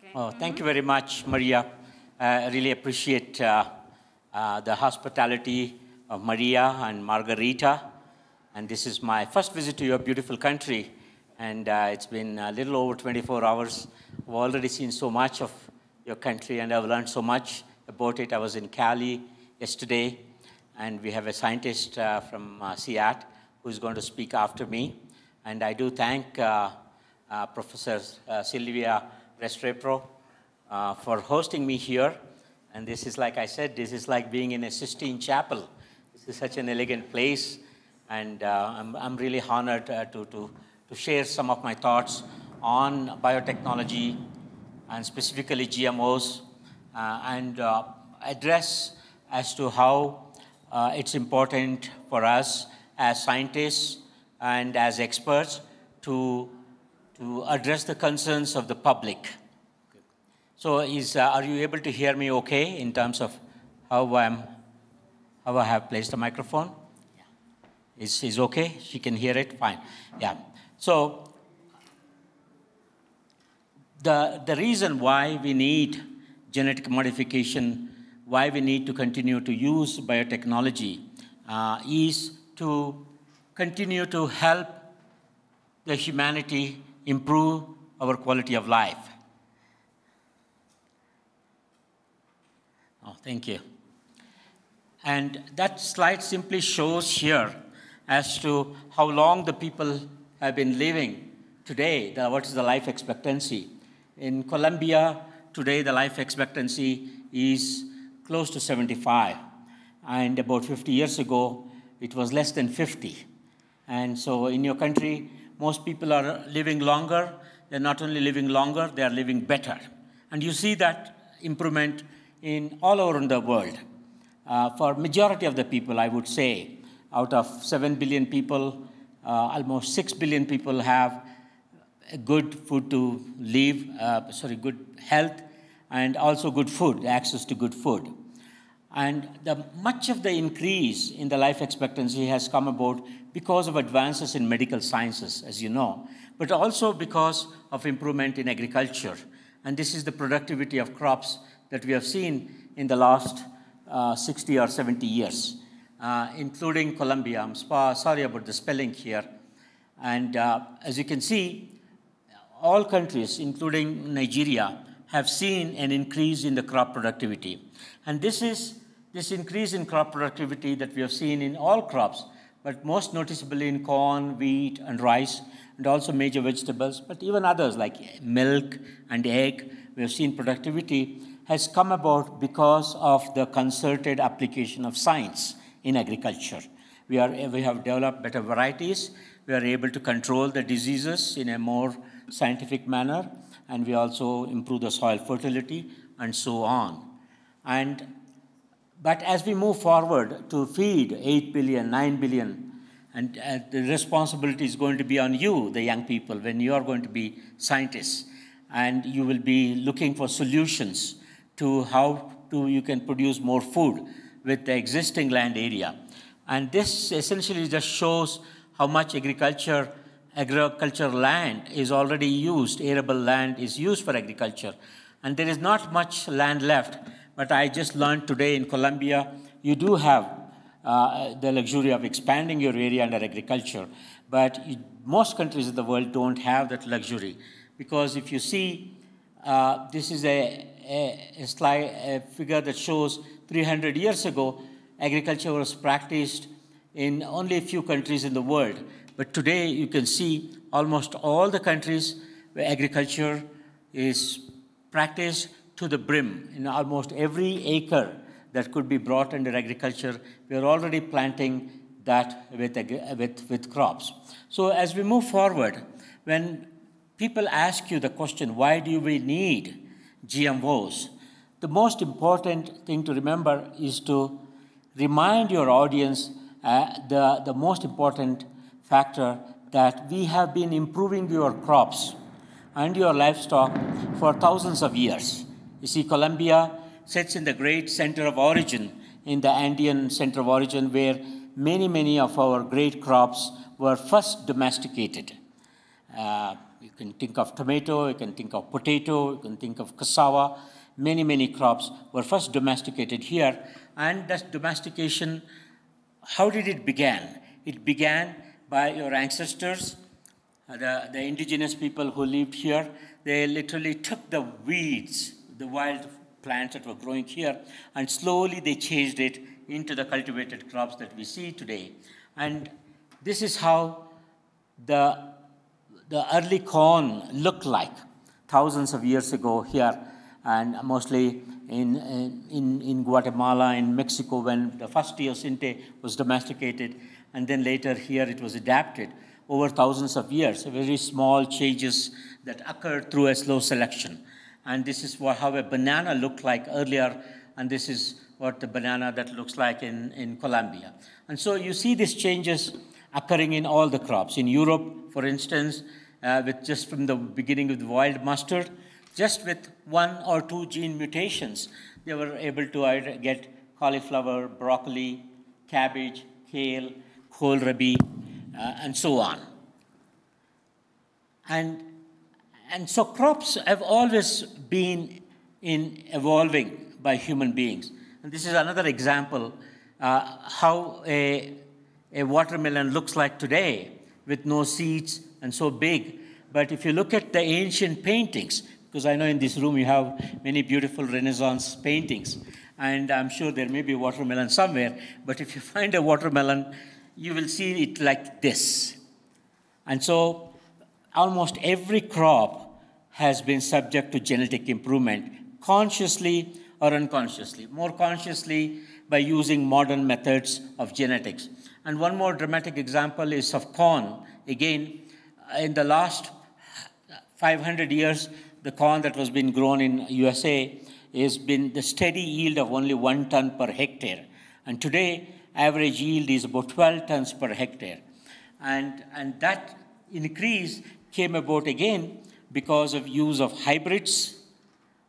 Okay. Oh, thank you very much, Maria. I uh, really appreciate uh, uh, the hospitality of Maria and Margarita. And this is my first visit to your beautiful country. And uh, it's been a little over 24 hours. I've already seen so much of your country, and I've learned so much about it. I was in Cali yesterday, and we have a scientist uh, from uh, SEAT who's going to speak after me. And I do thank Professor Sylvia Restrepo, uh, for hosting me here. And this is, like I said, this is like being in a Sistine Chapel. This is such an elegant place. And uh, I'm, I'm really honored uh, to, to, to share some of my thoughts on biotechnology and specifically GMOs uh, and uh, address as to how uh, it's important for us as scientists and as experts to to address the concerns of the public. So is, uh, are you able to hear me okay in terms of how, I'm, how I have placed the microphone? Yeah. Is, is okay? She can hear it? Fine. Yeah. So the, the reason why we need genetic modification, why we need to continue to use biotechnology uh, is to continue to help the humanity improve our quality of life. Oh, thank you. And that slide simply shows here as to how long the people have been living today, the, what is the life expectancy. In Colombia, today the life expectancy is close to 75. And about 50 years ago, it was less than 50. And so in your country, most people are living longer. They're not only living longer, they are living better. And you see that improvement in all over the world. Uh, for majority of the people, I would say, out of 7 billion people, uh, almost 6 billion people have good food to live, uh, sorry, good health, and also good food, access to good food. And the, much of the increase in the life expectancy has come about because of advances in medical sciences, as you know, but also because of improvement in agriculture. And this is the productivity of crops that we have seen in the last uh, 60 or 70 years, uh, including Colombia. I'm sorry about the spelling here. And uh, as you can see, all countries, including Nigeria, have seen an increase in the crop productivity. And this is this increase in crop productivity that we have seen in all crops, but most noticeably in corn, wheat, and rice, and also major vegetables, but even others like milk and egg, we have seen productivity has come about because of the concerted application of science in agriculture. We, are, we have developed better varieties. We are able to control the diseases in a more scientific manner and we also improve the soil fertility and so on. And, but as we move forward to feed 8 billion, 9 billion, and uh, the responsibility is going to be on you, the young people, when you are going to be scientists, and you will be looking for solutions to how to, you can produce more food with the existing land area. And this essentially just shows how much agriculture agriculture land is already used, arable land is used for agriculture. And there is not much land left, but I just learned today in Colombia, you do have uh, the luxury of expanding your area under agriculture. But you, most countries in the world don't have that luxury. Because if you see, uh, this is a, a, a, slide, a figure that shows 300 years ago, agriculture was practiced in only a few countries in the world. But today you can see almost all the countries where agriculture is practiced to the brim. In almost every acre that could be brought under agriculture, we are already planting that with, with, with crops. So as we move forward, when people ask you the question, why do we need GMOs? The most important thing to remember is to remind your audience uh, the, the most important factor that we have been improving your crops and your livestock for thousands of years. You see, Colombia sits in the great center of origin, in the Andean center of origin, where many, many of our great crops were first domesticated. Uh, you can think of tomato, you can think of potato, you can think of cassava. Many, many crops were first domesticated here. And that domestication, how did it begin? It began by your ancestors, uh, the, the indigenous people who lived here. They literally took the weeds, the wild plants that were growing here, and slowly they changed it into the cultivated crops that we see today. And this is how the, the early corn looked like thousands of years ago here, and mostly in, in, in Guatemala, in Mexico, when the first teosinte was domesticated and then later here it was adapted over thousands of years, very small changes that occurred through a slow selection. And this is what, how a banana looked like earlier, and this is what the banana that looks like in, in Colombia. And so you see these changes occurring in all the crops. In Europe, for instance, uh, with just from the beginning of the wild mustard, just with one or two gene mutations, they were able to get cauliflower, broccoli, cabbage, kale, whole Rabi, uh, and so on. And, and so crops have always been in evolving by human beings. And this is another example uh, how a, a watermelon looks like today with no seeds and so big. But if you look at the ancient paintings, because I know in this room you have many beautiful Renaissance paintings, and I'm sure there may be watermelon somewhere, but if you find a watermelon you will see it like this. And so almost every crop has been subject to genetic improvement, consciously or unconsciously, more consciously by using modern methods of genetics. And one more dramatic example is of corn. Again, in the last 500 years, the corn that was being grown in USA has been the steady yield of only one ton per hectare. And today, average yield is about 12 tons per hectare. And, and that increase came about again because of use of hybrids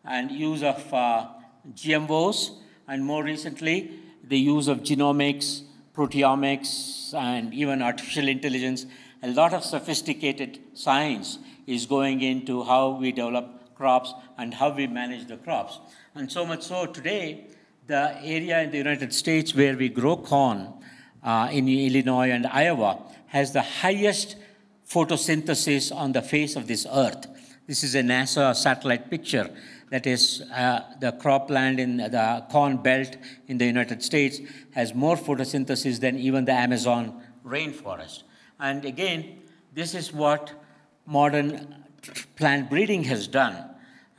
and use of uh, GMOs, and more recently, the use of genomics, proteomics, and even artificial intelligence. A lot of sophisticated science is going into how we develop crops and how we manage the crops. And so much so today, the area in the United States where we grow corn uh, in Illinois and Iowa has the highest photosynthesis on the face of this earth. This is a NASA satellite picture that is uh, the cropland in the corn belt in the United States has more photosynthesis than even the Amazon rainforest. And again, this is what modern plant breeding has done.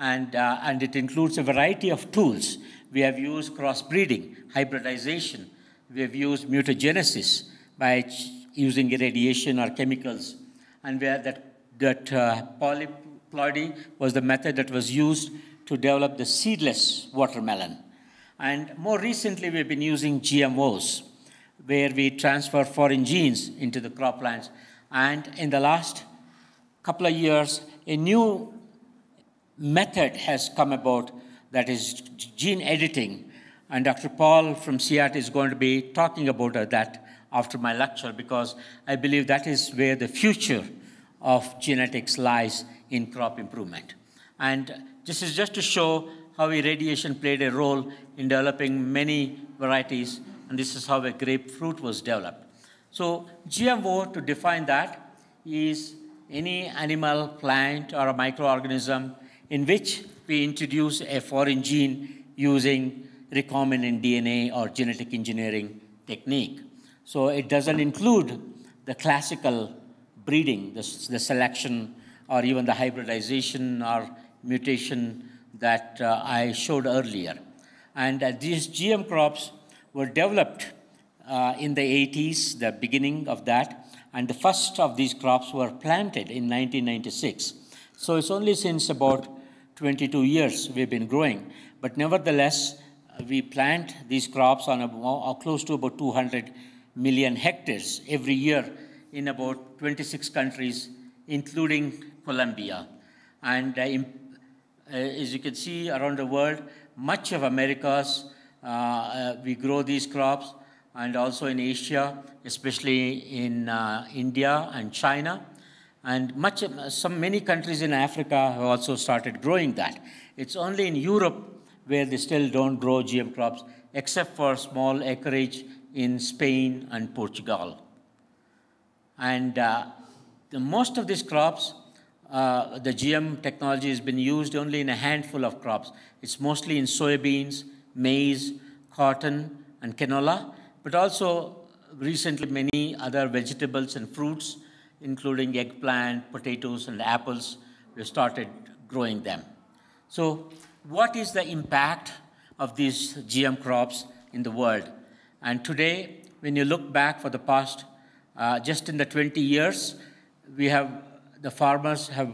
And, uh, and it includes a variety of tools we have used crossbreeding, hybridization. We have used mutagenesis by using irradiation or chemicals. And where that, that uh, polyploidy was the method that was used to develop the seedless watermelon. And more recently, we've been using GMOs, where we transfer foreign genes into the croplands. And in the last couple of years, a new method has come about that is gene editing. And Dr. Paul from CIAT is going to be talking about that after my lecture because I believe that is where the future of genetics lies in crop improvement. And this is just to show how irradiation played a role in developing many varieties, and this is how a grapefruit was developed. So GMO, to define that, is any animal, plant, or a microorganism in which we introduce a foreign gene using recombinant DNA or genetic engineering technique. So it doesn't include the classical breeding, the, the selection, or even the hybridization or mutation that uh, I showed earlier. And uh, these GM crops were developed uh, in the 80s, the beginning of that, and the first of these crops were planted in 1996. So it's only since about 22 years we've been growing. But nevertheless, we plant these crops on a, uh, close to about 200 million hectares every year in about 26 countries, including Colombia. And uh, in, uh, as you can see around the world, much of Americas, uh, uh we grow these crops, and also in Asia, especially in uh, India and China. And much, some many countries in Africa have also started growing that. It's only in Europe where they still don't grow GM crops, except for small acreage in Spain and Portugal. And uh, the, most of these crops, uh, the GM technology has been used only in a handful of crops. It's mostly in soybeans, maize, cotton, and canola, but also recently many other vegetables and fruits including eggplant, potatoes, and apples, we started growing them. So what is the impact of these GM crops in the world? And today, when you look back for the past, uh, just in the 20 years, we have, the farmers have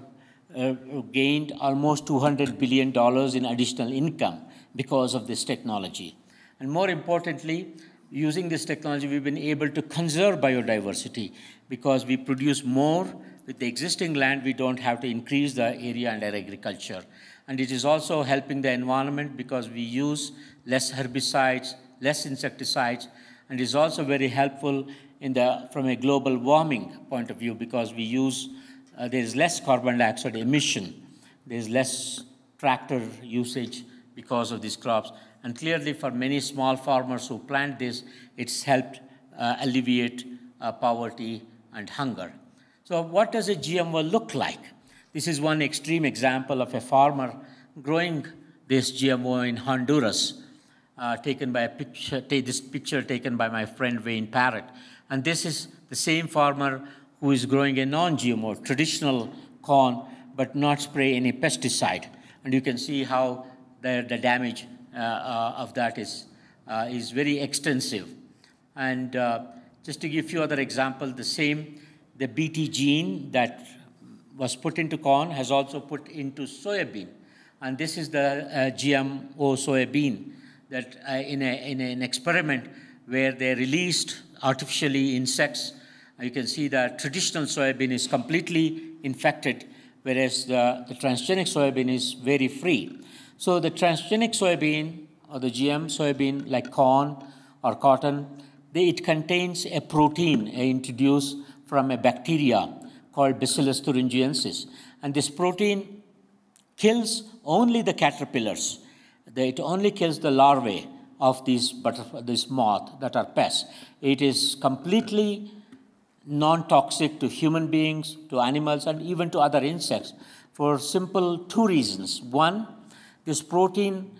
uh, gained almost $200 billion in additional income because of this technology. And more importantly, using this technology, we've been able to conserve biodiversity because we produce more with the existing land, we don't have to increase the area under agriculture. And it is also helping the environment because we use less herbicides, less insecticides, and is also very helpful in the, from a global warming point of view because we use, uh, there is less carbon dioxide emission, there is less tractor usage because of these crops. And clearly for many small farmers who plant this, it's helped uh, alleviate uh, poverty and hunger. So what does a GMO look like? This is one extreme example of a farmer growing this GMO in Honduras, uh, taken by a picture, this picture taken by my friend Wayne Parrott. And this is the same farmer who is growing a non-GMO, traditional corn, but not spray any pesticide. And you can see how the, the damage uh, uh, of that is, uh, is very extensive. And uh, just to give you other example, the same, the BT gene that was put into corn has also put into soybean. And this is the uh, GMO soybean that uh, in, a, in an experiment where they released artificially insects, you can see that traditional soybean is completely infected, whereas the, the transgenic soybean is very free. So the transgenic soybean or the GM soybean like corn or cotton it contains a protein introduced from a bacteria called Bacillus thuringiensis. And this protein kills only the caterpillars. It only kills the larvae of these, this moth that are pests. It is completely non-toxic to human beings, to animals, and even to other insects for simple two reasons. One, this protein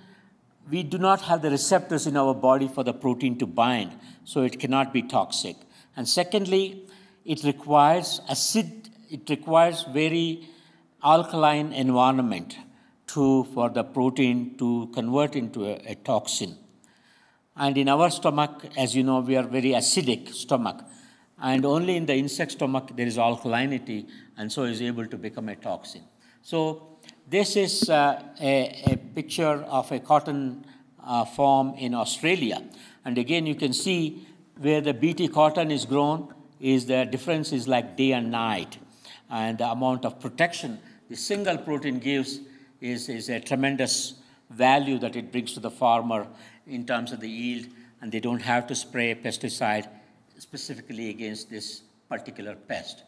we do not have the receptors in our body for the protein to bind, so it cannot be toxic. And secondly, it requires acid, it requires very alkaline environment to, for the protein to convert into a, a toxin. And in our stomach, as you know, we are very acidic stomach. And only in the insect stomach there is alkalinity and so is able to become a toxin. So this is uh, a, a, picture of a cotton uh, farm in Australia. And again, you can see where the BT cotton is grown is the difference is like day and night. And the amount of protection the single protein gives is, is a tremendous value that it brings to the farmer in terms of the yield. And they don't have to spray pesticide specifically against this particular pest.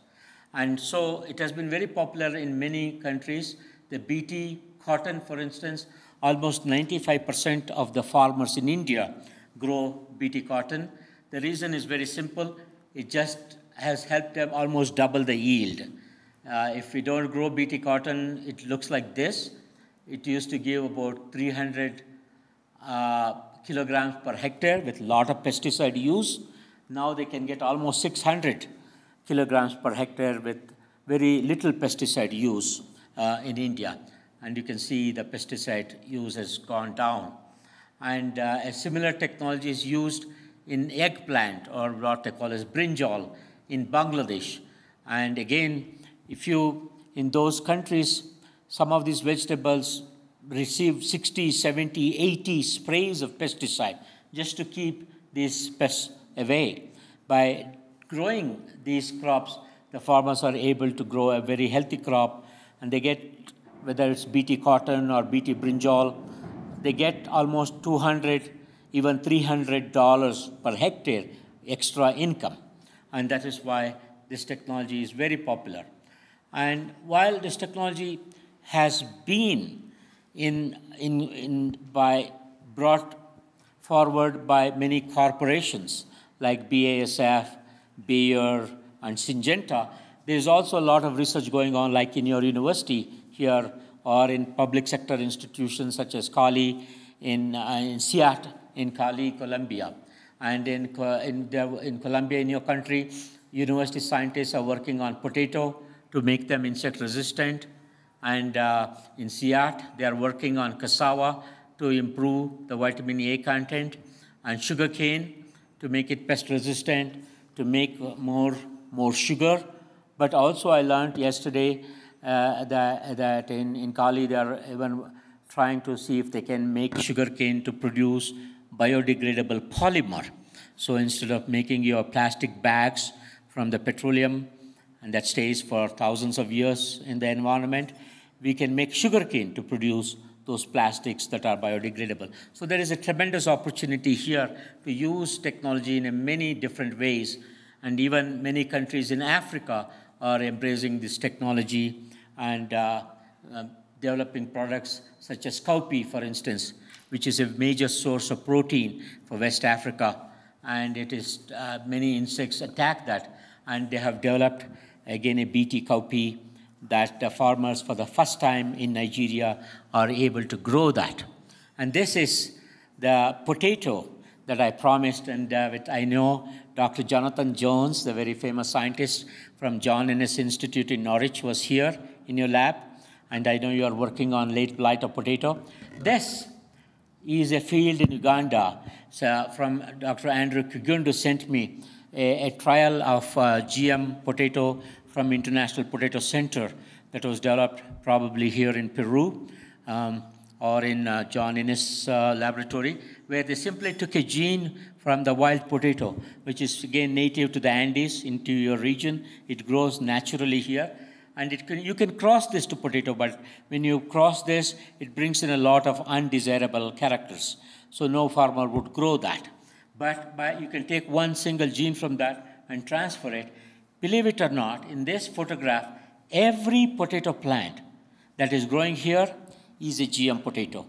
And so it has been very popular in many countries the BT cotton, for instance, almost 95% of the farmers in India grow BT cotton. The reason is very simple. It just has helped them almost double the yield. Uh, if we don't grow BT cotton, it looks like this. It used to give about 300 uh, kilograms per hectare with a lot of pesticide use. Now they can get almost 600 kilograms per hectare with very little pesticide use uh, in India. And you can see the pesticide use has gone down. And uh, a similar technology is used in eggplant or what they call as brinjal in Bangladesh. And again, if you, in those countries, some of these vegetables receive 60, 70, 80 sprays of pesticide just to keep these pests away. By growing these crops, the farmers are able to grow a very healthy crop and they get, whether it's BT cotton or BT brinjal, they get almost 200, even $300 per hectare extra income. And that is why this technology is very popular. And while this technology has been in, in, in by brought forward by many corporations like BASF, Bayer, and Syngenta, there's also a lot of research going on, like in your university here, or in public sector institutions such as Cali, in, uh, in SIAT, in Cali, Colombia. And in, uh, in, in Colombia, in your country, university scientists are working on potato to make them insect resistant. And uh, in CIAT they are working on cassava to improve the vitamin A content, and sugarcane to make it pest resistant, to make more, more sugar, but also I learned yesterday uh, that, that in, in Kali they are even trying to see if they can make sugarcane to produce biodegradable polymer. So instead of making your plastic bags from the petroleum, and that stays for thousands of years in the environment, we can make sugarcane to produce those plastics that are biodegradable. So there is a tremendous opportunity here to use technology in many different ways. And even many countries in Africa are embracing this technology and uh, uh, developing products such as cowpea, for instance, which is a major source of protein for West Africa. And it is uh, many insects attack that. And they have developed, again, a BT cowpea that the farmers, for the first time in Nigeria, are able to grow that. And this is the potato that I promised, and uh, I know Dr. Jonathan Jones, the very famous scientist from John Innes Institute in Norwich, was here in your lab, and I know you are working on late blight of potato. This is a field in Uganda. So from Dr. Andrew Kigundu sent me a, a trial of uh, GM potato from International Potato Center that was developed probably here in Peru. Um, or in uh, John Innes' uh, laboratory, where they simply took a gene from the wild potato, which is again native to the Andes, into your region. It grows naturally here. And it can, you can cross this to potato, but when you cross this, it brings in a lot of undesirable characters. So no farmer would grow that. But by, you can take one single gene from that and transfer it. Believe it or not, in this photograph, every potato plant that is growing here is a GM potato.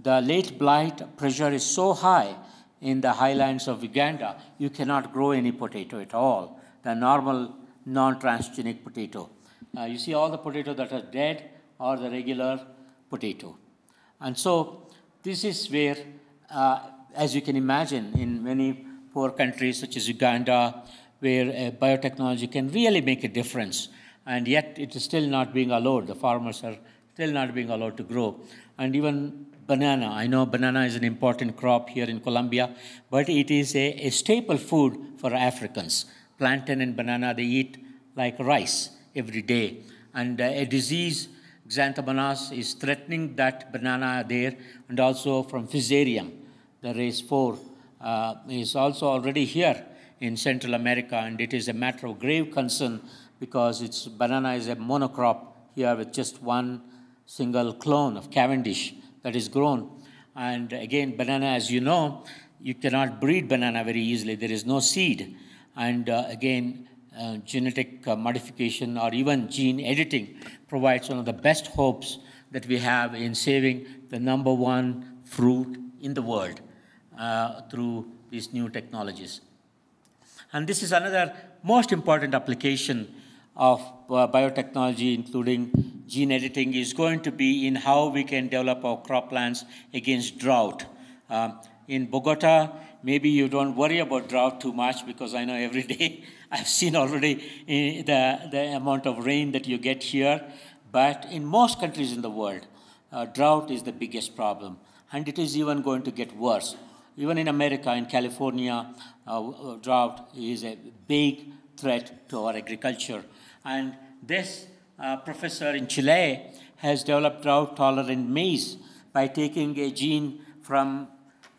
The late blight pressure is so high in the highlands of Uganda, you cannot grow any potato at all, the normal non-transgenic potato. Uh, you see all the potato that are dead or the regular potato. And so this is where, uh, as you can imagine, in many poor countries such as Uganda, where uh, biotechnology can really make a difference, and yet it is still not being allowed. The farmers are still not being allowed to grow. And even banana, I know banana is an important crop here in Colombia, but it is a, a staple food for Africans. Plantain and banana, they eat like rice every day. And uh, a disease, xanthomonas, is threatening that banana there, and also from Fusarium, the race 4, uh, is also already here in Central America, and it is a matter of grave concern because it's banana is a monocrop here with just one single clone of Cavendish that is grown. And again, banana, as you know, you cannot breed banana very easily. There is no seed. And uh, again, uh, genetic uh, modification or even gene editing provides one of the best hopes that we have in saving the number one fruit in the world uh, through these new technologies. And this is another most important application of uh, biotechnology, including gene editing, is going to be in how we can develop our croplands against drought. Um, in Bogota, maybe you don't worry about drought too much because I know every day I've seen already eh, the, the amount of rain that you get here. But in most countries in the world, uh, drought is the biggest problem. And it is even going to get worse. Even in America, in California, uh, uh drought is a big threat to our agriculture and this uh, professor in Chile has developed drought-tolerant maize by taking a gene from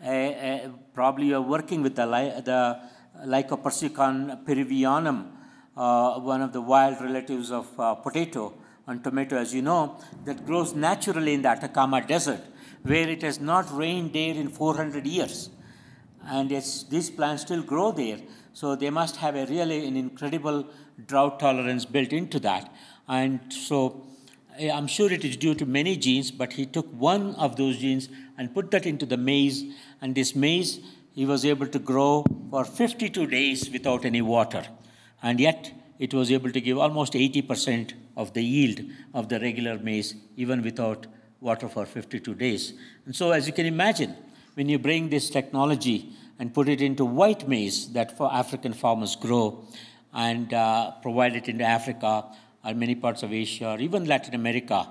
a, a, probably you're working with the, the Lycopersicon Peruvianum, uh, one of the wild relatives of uh, potato and tomato, as you know, that grows naturally in the Atacama Desert, where it has not rained there in 400 years. And these plants still grow there. So they must have a really an incredible drought tolerance built into that. And so eh, I'm sure it is due to many genes, but he took one of those genes and put that into the maize. And this maize, he was able to grow for 52 days without any water. And yet, it was able to give almost 80% of the yield of the regular maize, even without water for 52 days. And so, as you can imagine, when you bring this technology and put it into white maize that for African farmers grow, and uh, provide it into Africa or many parts of Asia or even Latin America,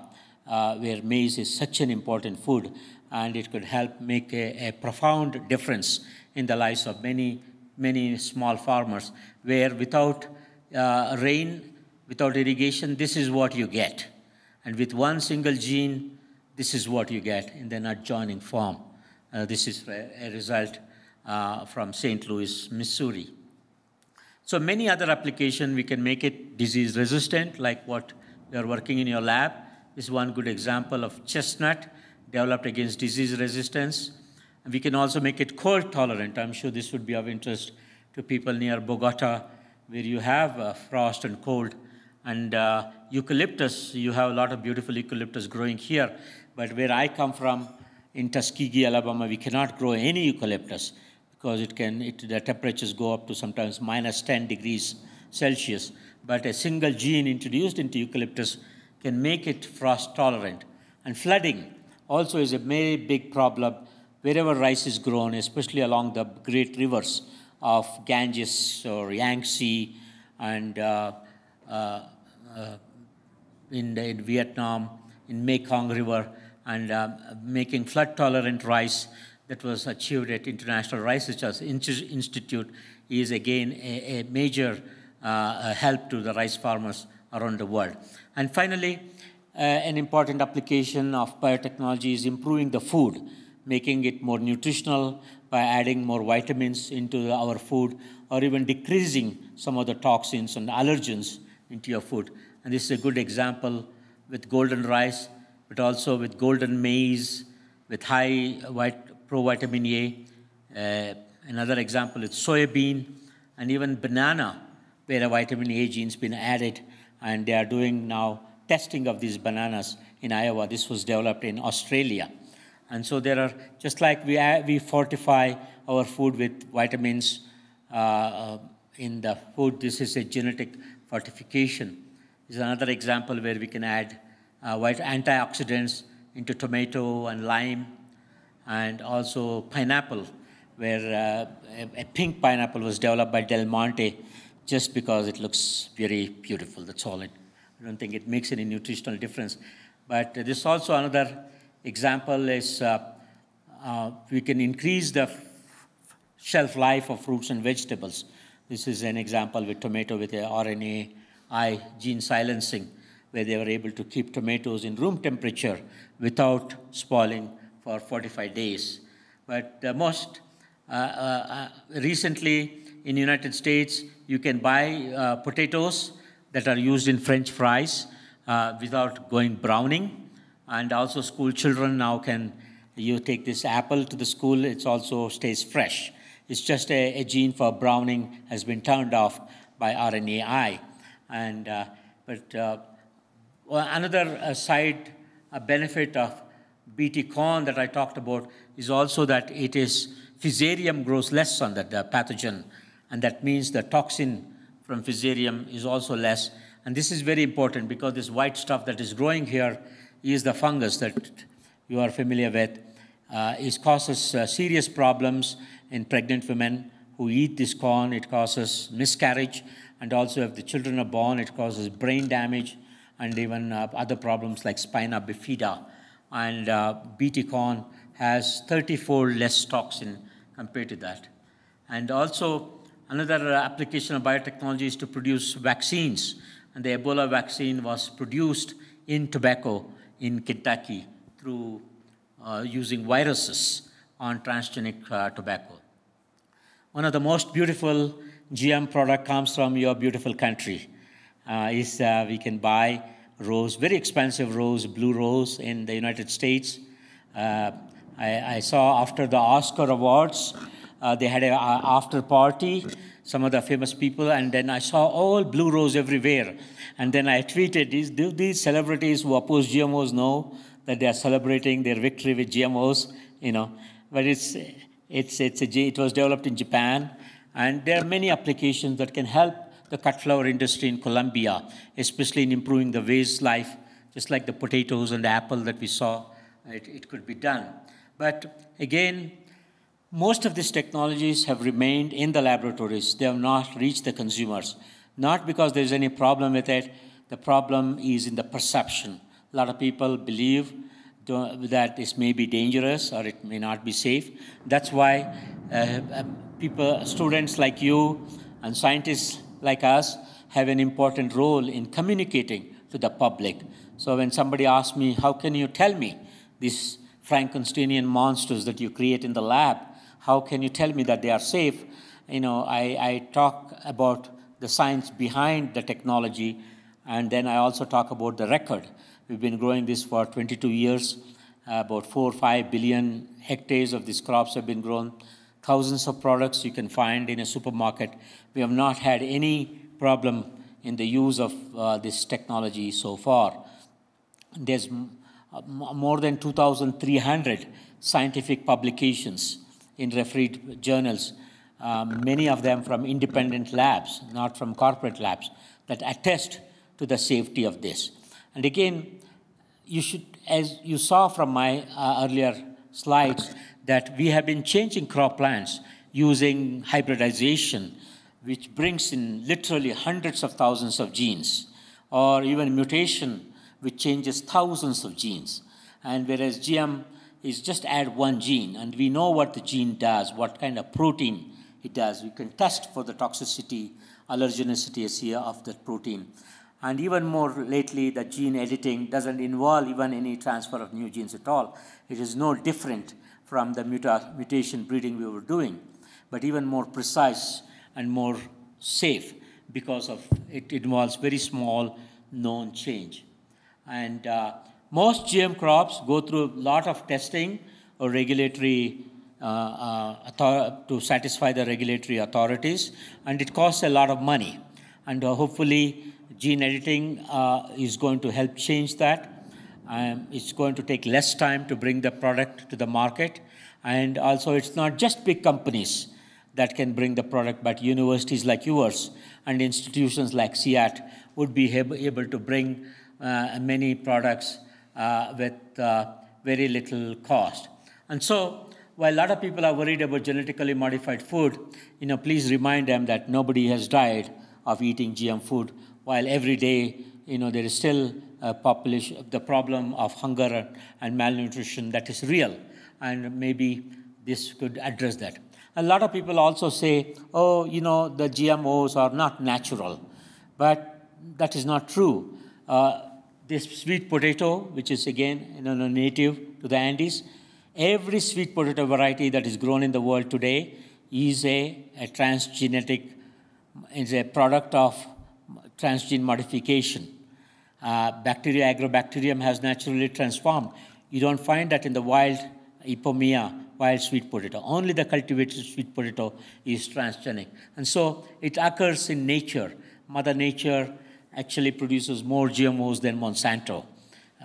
uh, where maize is such an important food and it could help make a, a profound difference in the lives of many, many small farmers, where without uh, rain, without irrigation, this is what you get. And with one single gene, this is what you get in the adjoining farm. Uh, this is a, result uh, from St. Louis, Missouri. So many other applications, we can make it disease resistant, like what you're working in your lab is one good example of chestnut developed against disease resistance. And we can also make it cold tolerant. I'm sure this would be of interest to people near Bogota, where you have uh, frost and cold. And uh, eucalyptus, you have a lot of beautiful eucalyptus growing here. But where I come from, in Tuskegee, Alabama, we cannot grow any eucalyptus because it can, it, the temperatures go up to sometimes minus 10 degrees Celsius. But a single gene introduced into eucalyptus can make it frost tolerant. And flooding also is a very big problem wherever rice is grown, especially along the great rivers of Ganges or Yangtze and uh, uh, uh, in, the, in Vietnam, in Mekong River, and uh, making flood tolerant rice that was achieved at International Rice Research Institute is again a, a major uh, help to the rice farmers around the world. And finally, uh, an important application of biotechnology is improving the food, making it more nutritional by adding more vitamins into our food or even decreasing some of the toxins and allergens into your food. And this is a good example with golden rice, but also with golden maize, with high white provitamin A. Uh, another example is soybean and even banana, where a vitamin A gene's been added, and they are doing now testing of these bananas in Iowa. This was developed in Australia. And so there are, just like we, uh, we fortify our food with vitamins uh, uh, in the food, this is a genetic fortification. This is another example where we can add uh, antioxidants into tomato and lime and also pineapple, where uh, a, a pink pineapple was developed by Del Monte just because it looks very beautiful. That's all. It, I don't think it makes any nutritional difference. But this also another example is uh, uh, we can increase the shelf life of fruits and vegetables. This is an example with tomato with a RNAi gene silencing, where they were able to keep tomatoes in room temperature without spoiling for 45 days. But most uh, uh, uh, recently in the United States, you can buy potatoes that are used in French fries without going browning. And also school children now can, you take this apple to the school, it also stays fresh. It's just a, a, gene for browning has been turned off by RNAi. And, uh, but uh, well, another uh, side benefit of bt corn that I talked about is also that it is Fusarium grows less on that the pathogen, and that means the toxin from Fusarium is also less. And this is very important because this white stuff that is growing here is the fungus that you are familiar with. Uh, it causes uh, serious problems in pregnant women who eat this corn. It causes miscarriage, and also if the children are born, it causes brain damage and even uh, other problems like spina bifida and uh, Bt corn has 34 less toxin compared to that. And also, another application of biotechnology is to produce vaccines. And the Ebola vaccine was produced in tobacco in Kentucky through uh, using viruses on transgenic uh, tobacco. One of the most beautiful GM product comes from your beautiful country. Uh, is uh, we can buy rose, very expensive rose, blue rose in the United States. Uh, I, I, saw after the Oscar Awards, uh, they had an after party, some of the famous people, and then I saw all blue rose everywhere. And then I tweeted, these, do these celebrities who oppose GMOs know that they are celebrating their victory with GMOs? You know, but it's, it's, it's a, it was developed in Japan, and there are many applications that can help the cut flower industry in Colombia, especially in improving the waste life, just like the potatoes and the apple that we saw, it, it could be done. But again, most of these technologies have remained in the laboratories. They have not reached the consumers. Not because there's any problem with it. The problem is in the perception. A lot of people believe that this may be dangerous or it may not be safe. That's why uh, uh people, students like you and scientists like us have an important role in communicating to the public. So when somebody asks me, how can you tell me these Frankensteinian monsters that you create in the lab, how can you tell me that they are safe? You know, I, I talk about the science behind the technology, and then I also talk about the record. We've been growing this for 22 years. Uh, about four or five billion hectares of these crops have been grown thousands of products you can find in a supermarket. We have not had any problem in the use of uh, this technology so far. There's uh, more than 2,300 scientific publications in refereed journals, uh, many of them from independent labs, not from corporate labs, that attest to the safety of this. And again, you should, as you saw from my uh, earlier slides, that we have been changing crop plants using hybridization, which brings in literally hundreds of thousands of genes, or even mutation, which changes thousands of genes. And whereas GM is just add one gene, and we know what the gene does, what kind of protein it does. We can test for the toxicity, allergenicity of that protein. And even more lately, the gene editing doesn't involve even any transfer of new genes at all. It is no different from the muta mutation breeding we were doing, but even more precise and more safe because of it involves very small known change. And uh, most GM crops go through a lot of testing or regulatory uh, uh, to satisfy the regulatory authorities, and it costs a lot of money. And uh, hopefully, gene editing uh, is going to help change that. Um, it's going to take less time to bring the product to the market. And also, it's not just big companies that can bring the product, but universities like yours and institutions like SEAT would be able to bring uh, many products uh, with uh, very little cost. And so, while a lot of people are worried about genetically modified food, you know, please remind them that nobody has died of eating GM food, while every day, you know, there is still uh, the problem of hunger and malnutrition that is real, and maybe this could address that. A lot of people also say, oh, you know, the GMOs are not natural, but that is not true. Uh, this sweet potato, which is again you know, native to the Andes, every sweet potato variety that is grown in the world today is a, a transgenic, is a product of transgene modification. Uh, bacteria, agrobacterium has naturally transformed. You don't find that in the wild Ipomoea, wild sweet potato. Only the cultivated sweet potato is transgenic. And so it occurs in nature. Mother Nature actually produces more GMOs than Monsanto.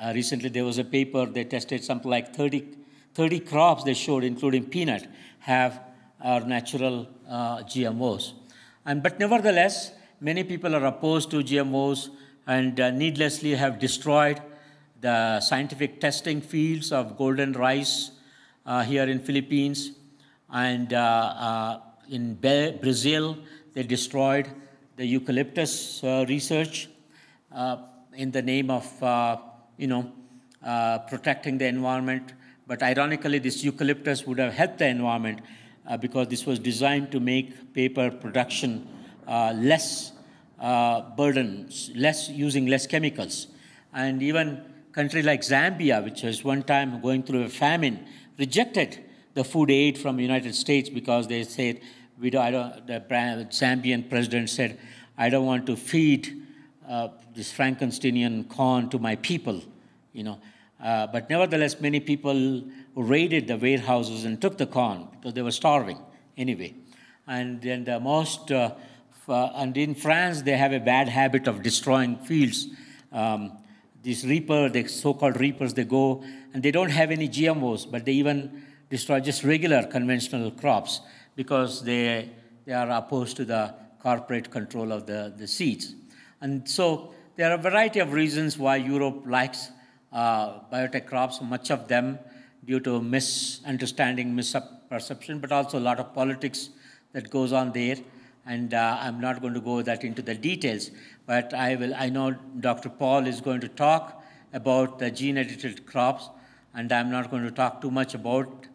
Uh, recently, there was a paper, they tested something like 30, 30 crops they showed, including peanut, have our natural uh, GMOs. And, but nevertheless, many people are opposed to GMOs and uh, needlessly have destroyed the scientific testing fields of golden rice uh, here in Philippines and uh, uh in Be Brazil they destroyed the eucalyptus uh, research uh, in the name of you know protecting the environment but ironically this eucalyptus would have helped the environment because this was designed to make paper production less uh, burdens, less using less chemicals. And even country like Zambia, which was one time going through a famine, rejected the food aid from the United States because they said, we don't, I don't, the Zambian president said, I don't want to feed uh, this Frankensteinian corn to my people, you know. Uh, but nevertheless, many people raided the warehouses and took the corn because they were starving anyway. And then the most uh, uh, and in France, they have a bad habit of destroying fields. Um, these reapers, the so-called reapers, they go and they don't have any GMOs, but they even destroy just regular conventional crops because they, they are opposed to the corporate control of the, the seeds. And so there are a variety of reasons why Europe likes uh, biotech crops, much of them due to misunderstanding, misperception, but also a lot of politics that goes on there and uh, I'm not going to go that into the details, but I will. I know Dr. Paul is going to talk about the gene-edited crops, and I'm not going to talk too much about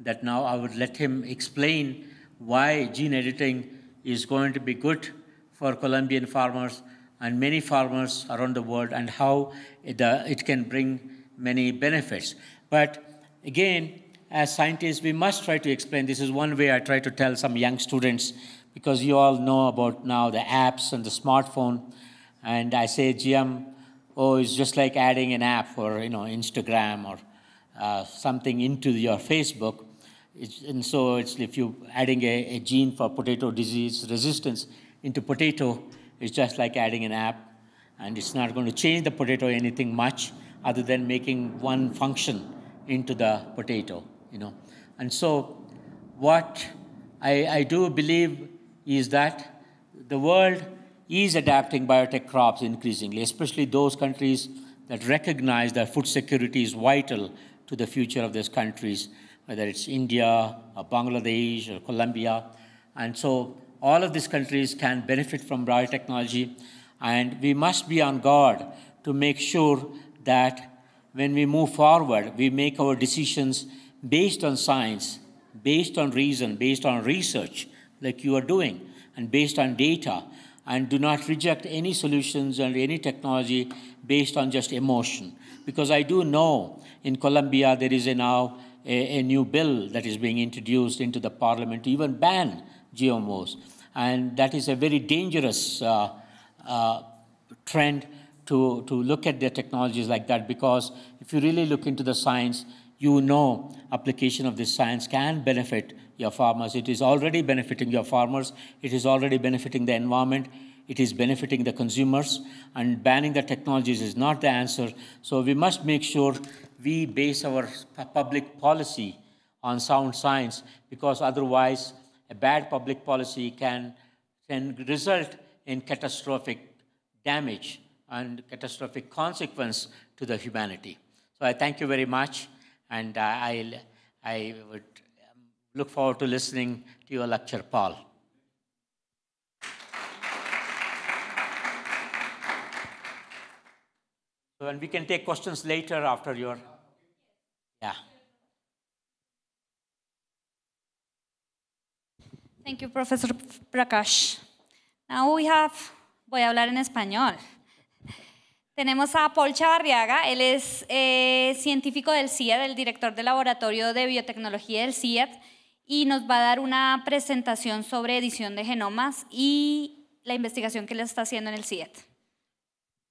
that now. I would let him explain why gene editing is going to be good for Colombian farmers and many farmers around the world, and how it, uh, it can bring many benefits. But again, as scientists, we must try to explain. This is one way I try to tell some young students because you all know about now the apps and the smartphone. And I say GM, oh, it's just like adding an app or you know Instagram or uh, something into your Facebook. It's, and so it's if you adding a, a gene for potato disease resistance into potato, it's just like adding an app, and it's not going to change the potato anything much other than making one function into the potato, you know. And so what I, I do believe is that the world is adapting biotech crops increasingly, especially those countries that recognize that food security is vital to the future of those countries, whether it's India or Bangladesh or Colombia. And so all of these countries can benefit from biotechnology, and we must be on guard to make sure that when we move forward, we make our decisions based on science, based on reason, based on research, like you are doing and based on data and do not reject any solutions or any technology based on just emotion. Because I do know in Colombia there is a now a, a, new bill that is being introduced into the parliament to even ban GMOs. And that is a very dangerous uh, uh, trend to, to look at the technologies like that because if you really look into the science, you know application of this science can benefit your farmers. It is already benefiting your farmers. It is already benefiting the environment. It is benefiting the consumers. And banning the technologies is not the answer. So we must make sure we base our public policy on sound science because otherwise a bad public policy can, can result in catastrophic damage and catastrophic consequence to the humanity. So I thank you very much, and uh, I, I would Look forward to listening to your lecture, Paul. So, and we can take questions later after your. Yeah. Thank you, Professor Prakash. Now we have. Voy a hablar en español. Tenemos a Paul Chavarriaga, él es eh, científico del CIAD, el director del Laboratorio de Biotecnología del CIAD y nos va a dar una presentación sobre edición de genomas y la investigación que le está haciendo en el CIET.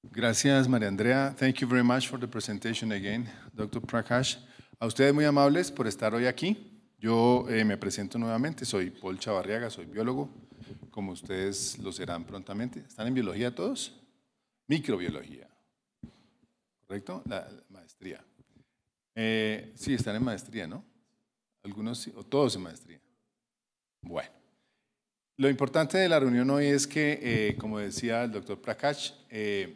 Gracias, María Andrea. Thank you very much for the presentation again, Dr. Prakash. A ustedes muy amables por estar hoy aquí. Yo eh, me presento nuevamente, soy Paul Chavarriaga, soy biólogo, como ustedes lo serán prontamente. ¿Están en biología todos? Microbiología, ¿correcto? La, maestría. Eh, sí, están en maestría, ¿no? algunos o todos en maestría. Bueno, lo importante de la reunión hoy es que, eh, como decía el doctor Prakash, eh,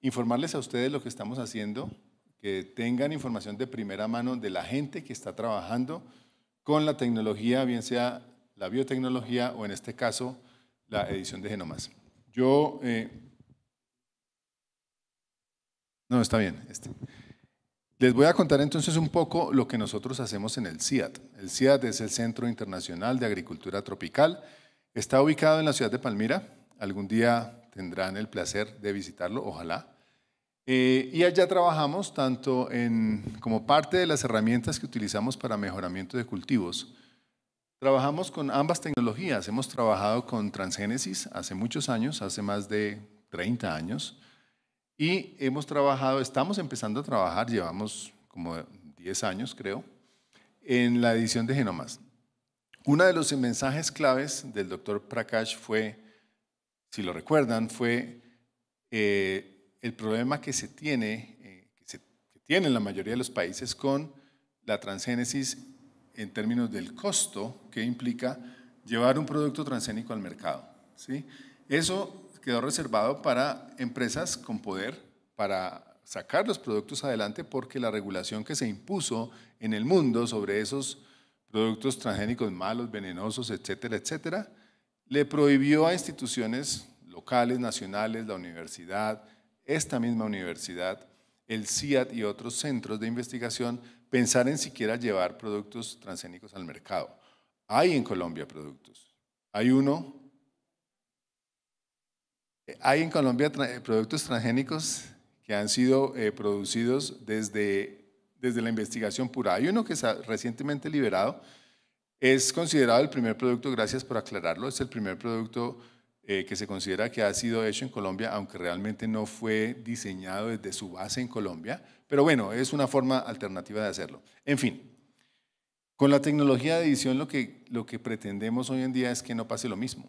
informarles a ustedes lo que estamos haciendo, que tengan información de primera mano de la gente que está trabajando con la tecnología, bien sea la biotecnología o en este caso la edición de genomas. Yo... Eh, no, está bien. Este. Les voy a contar entonces un poco lo que nosotros hacemos en el CIAT. El CIAT es el Centro Internacional de Agricultura Tropical. Está ubicado en la ciudad de Palmira. Algún día tendrán el placer de visitarlo, ojalá. Eh, y allá trabajamos tanto en, como parte de las herramientas que utilizamos para mejoramiento de cultivos. Trabajamos con ambas tecnologías. Hemos trabajado con transgénesis hace muchos años, hace más de 30 años. Y hemos trabajado, estamos empezando a trabajar, llevamos como 10 años creo, en la edición de genomas. Uno de los mensajes claves del doctor Prakash fue, si lo recuerdan, fue eh, el problema que se tiene, eh, que, se, que tienen la mayoría de los países con la transgénesis en términos del costo que implica llevar un producto transgénico al mercado. ¿sí? Eso quedó reservado para empresas con poder para sacar los productos adelante porque la regulación que se impuso en el mundo sobre esos productos transgénicos malos, venenosos, etcétera, etcétera, le prohibió a instituciones locales, nacionales, la universidad, esta misma universidad, el CIAT y otros centros de investigación pensar en siquiera llevar productos transgénicos al mercado. Hay en Colombia productos. Hay uno hay en Colombia eh, productos transgénicos que han sido eh, producidos desde, desde la investigación pura. Hay uno que está recientemente liberado, es considerado el primer producto, gracias por aclararlo, es el primer producto eh, que se considera que ha sido hecho en Colombia, aunque realmente no fue diseñado desde su base en Colombia, pero bueno, es una forma alternativa de hacerlo. En fin, con la tecnología de edición lo que, lo que pretendemos hoy en día es que no pase lo mismo.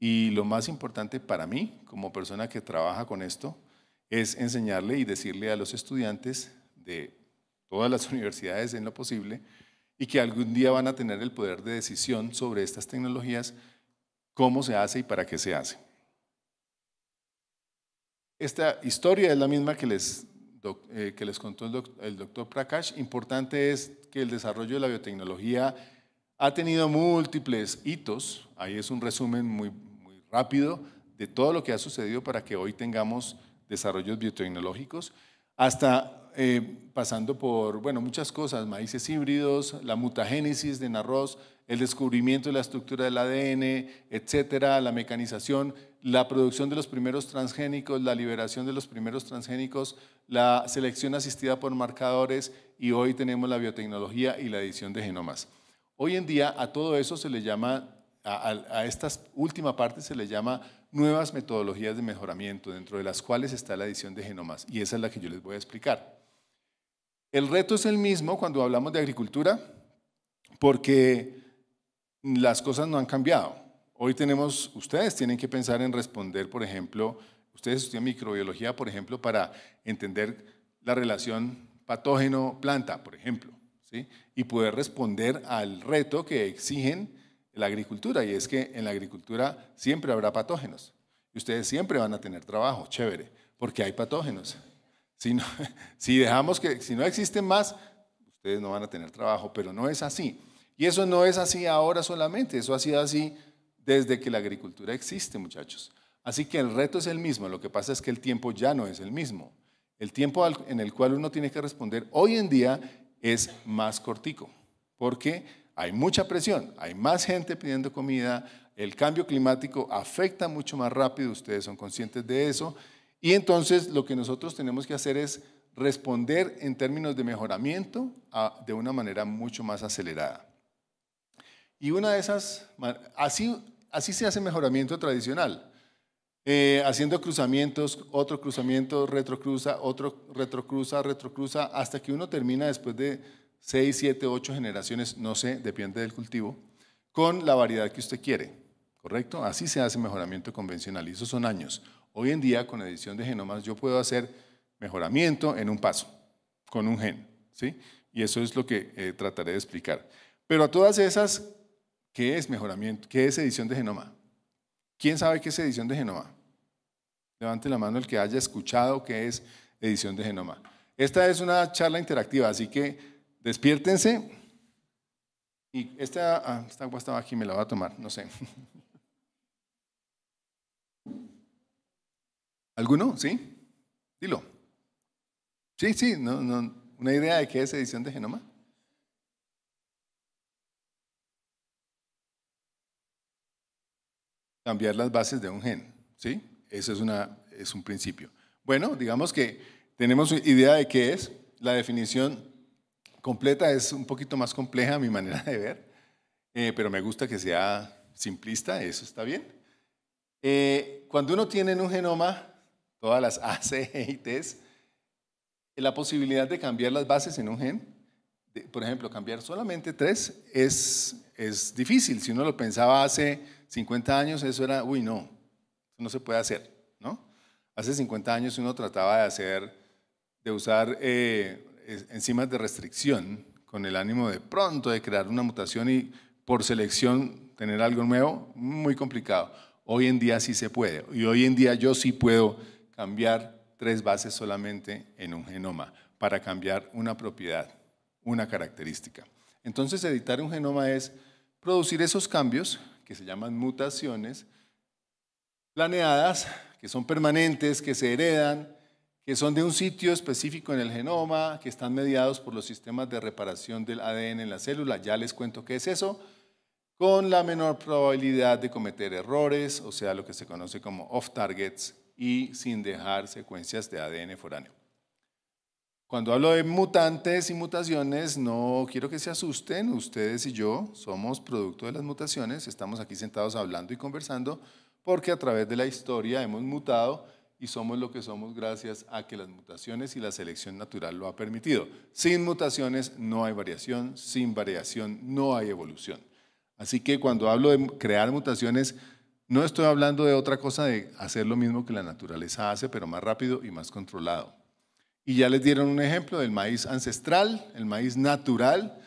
Y lo más importante para mí, como persona que trabaja con esto, es enseñarle y decirle a los estudiantes de todas las universidades en lo posible y que algún día van a tener el poder de decisión sobre estas tecnologías, cómo se hace y para qué se hace. Esta historia es la misma que les, eh, que les contó el, el doctor Prakash. Importante es que el desarrollo de la biotecnología ha tenido múltiples hitos. Ahí es un resumen muy, rápido de todo lo que ha sucedido para que hoy tengamos desarrollos biotecnológicos, hasta eh, pasando por, bueno, muchas cosas, maíces híbridos, la mutagénesis de arroz, el descubrimiento de la estructura del ADN, etcétera, la mecanización, la producción de los primeros transgénicos, la liberación de los primeros transgénicos, la selección asistida por marcadores y hoy tenemos la biotecnología y la edición de genomas. Hoy en día a todo eso se le llama a, esta última parte se le llama nuevas metodologías de mejoramiento, dentro de las cuales está la edición de genomas, y esa es la que yo les voy a explicar. El reto es el mismo cuando hablamos de agricultura, porque las cosas no han cambiado. Hoy tenemos, ustedes tienen que pensar en responder, por ejemplo, ustedes estudian microbiología, por ejemplo, para entender la relación patógeno-planta, por ejemplo, ¿sí? y poder responder al reto que exigen la agricultura, y es que en la agricultura siempre habrá patógenos. Y ustedes siempre van a tener trabajo, chévere, porque hay patógenos. Si no, si dejamos que, si no existen más, ustedes no van a tener trabajo, pero no es así. Y eso no es así ahora solamente, eso ha sido así desde que la agricultura existe, muchachos. Así que el reto es el mismo, lo que pasa es que el tiempo ya no es el mismo. El tiempo en el cual uno tiene que responder hoy en día es más cortico, porque hay mucha presión, hay más gente pidiendo comida, el cambio climático afecta mucho más rápido, ustedes son conscientes de eso, y entonces lo que nosotros tenemos que hacer es responder en términos de mejoramiento de una manera mucho más acelerada. Y una de esas, así, así se hace mejoramiento tradicional. Eh, haciendo cruzamientos, otro cruzamiento, retrocruza, otro retrocruza, retrocruza, hasta que uno termina después de 6, 7, 8 generaciones, no sé, depende del cultivo, con la variedad que usted quiere, ¿correcto? Así se hace mejoramiento convencional y esos son años. Hoy en día, con edición de genomas, yo puedo hacer mejoramiento en un paso, con un gen, ¿sí? Y eso es lo que eh, trataré de explicar. Pero a todas esas, ¿qué es mejoramiento? ¿Qué es edición de genoma? ¿Quién sabe qué es edición de genoma? Levante la mano el que haya escuchado qué es edición de genoma. Esta es una charla interactiva, así que Despiértense. Y esta, ah, esta agua estaba aquí, me la va a tomar, no sé. ¿Alguno? ¿Sí? Dilo. Sí, sí, una idea de qué es edición de genoma. Cambiar las bases de un gen, ¿sí? Eso es, una, es un principio. Bueno, digamos que tenemos idea de qué es la definición completa es un poquito más compleja mi manera de ver, eh, pero me gusta que sea simplista, eso está bien. Eh, cuando uno tiene en un genoma todas las A, C, y T, la posibilidad de cambiar las bases en un gen, por ejemplo, cambiar solamente tres es, es difícil. Si uno lo pensaba hace 50 años, eso era, uy, no, no se puede hacer, ¿no? Hace 50 años uno trataba de hacer, de usar eh, enzimas de restricción con el ánimo de pronto de crear una mutación y por selección tener algo nuevo, muy complicado. Hoy en día sí se puede. Y hoy en día yo sí puedo cambiar tres bases solamente en un genoma para cambiar una propiedad, una característica. Entonces, editar un genoma es producir esos cambios, que se llaman mutaciones, planeadas, que son permanentes, que se heredan, que son de un sitio específico en el genoma, que están mediados por los sistemas de reparación del ADN en la célula, ya les cuento qué es eso, con la menor probabilidad de cometer errores, o sea, lo que se conoce como off-targets, y sin dejar secuencias de ADN foráneo. Cuando hablo de mutantes y mutaciones, no quiero que se asusten, ustedes y yo somos producto de las mutaciones, estamos aquí sentados hablando y conversando, porque a través de la historia hemos mutado y somos lo que somos gracias a que las mutaciones y la selección natural lo ha permitido. Sin mutaciones no hay variación, sin variación no hay evolución. Así que cuando hablo de crear mutaciones, no estoy hablando de otra cosa de hacer lo mismo que la naturaleza hace, pero más rápido y más controlado. Y ya les dieron un ejemplo del maíz ancestral, el maíz natural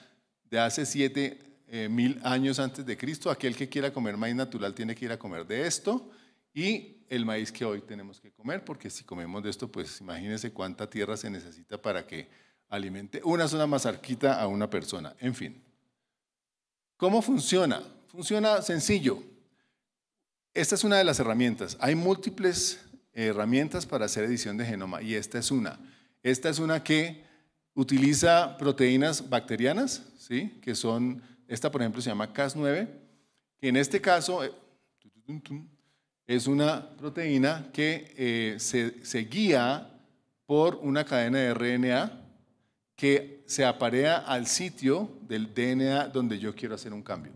de hace 7 eh, mil años antes de Cristo. Aquel que quiera comer maíz natural tiene que ir a comer de esto. Y el maíz que hoy tenemos que comer, porque si comemos de esto, pues imagínense cuánta tierra se necesita para que alimente una zona más arquita a una persona. En fin. ¿Cómo funciona? Funciona sencillo. Esta es una de las herramientas. Hay múltiples herramientas para hacer edición de genoma y esta es una. Esta es una que utiliza proteínas bacterianas, ¿sí? que son, esta por ejemplo se llama Cas9, que en este caso, eh, es una proteína que eh, se, se, guía por una cadena de RNA que se aparea al sitio del DNA donde yo quiero hacer un cambio.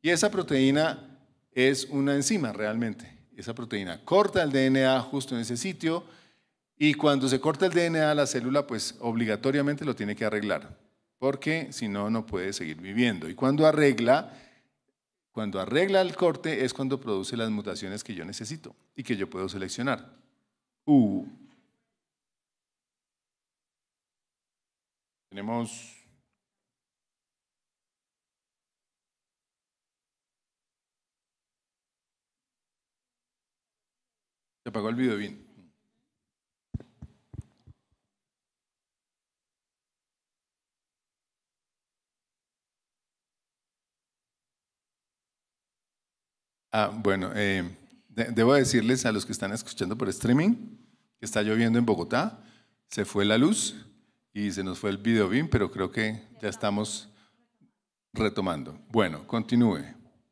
Y esa proteína es una enzima realmente. Esa proteína corta el DNA justo en ese sitio y cuando se corta el DNA la célula pues obligatoriamente lo tiene que arreglar porque si no, no puede seguir viviendo. Y cuando arregla, cuando arregla el corte es cuando produce las mutaciones que yo necesito y que yo puedo seleccionar. Tenemos... Se apagó el video bien. Ah, bueno, eh, debo decirles a los que están escuchando por streaming que está lloviendo en Bogotá, se fue la luz y se nos fue el video BIM, pero creo que ya estamos retomando. Bueno, continúe.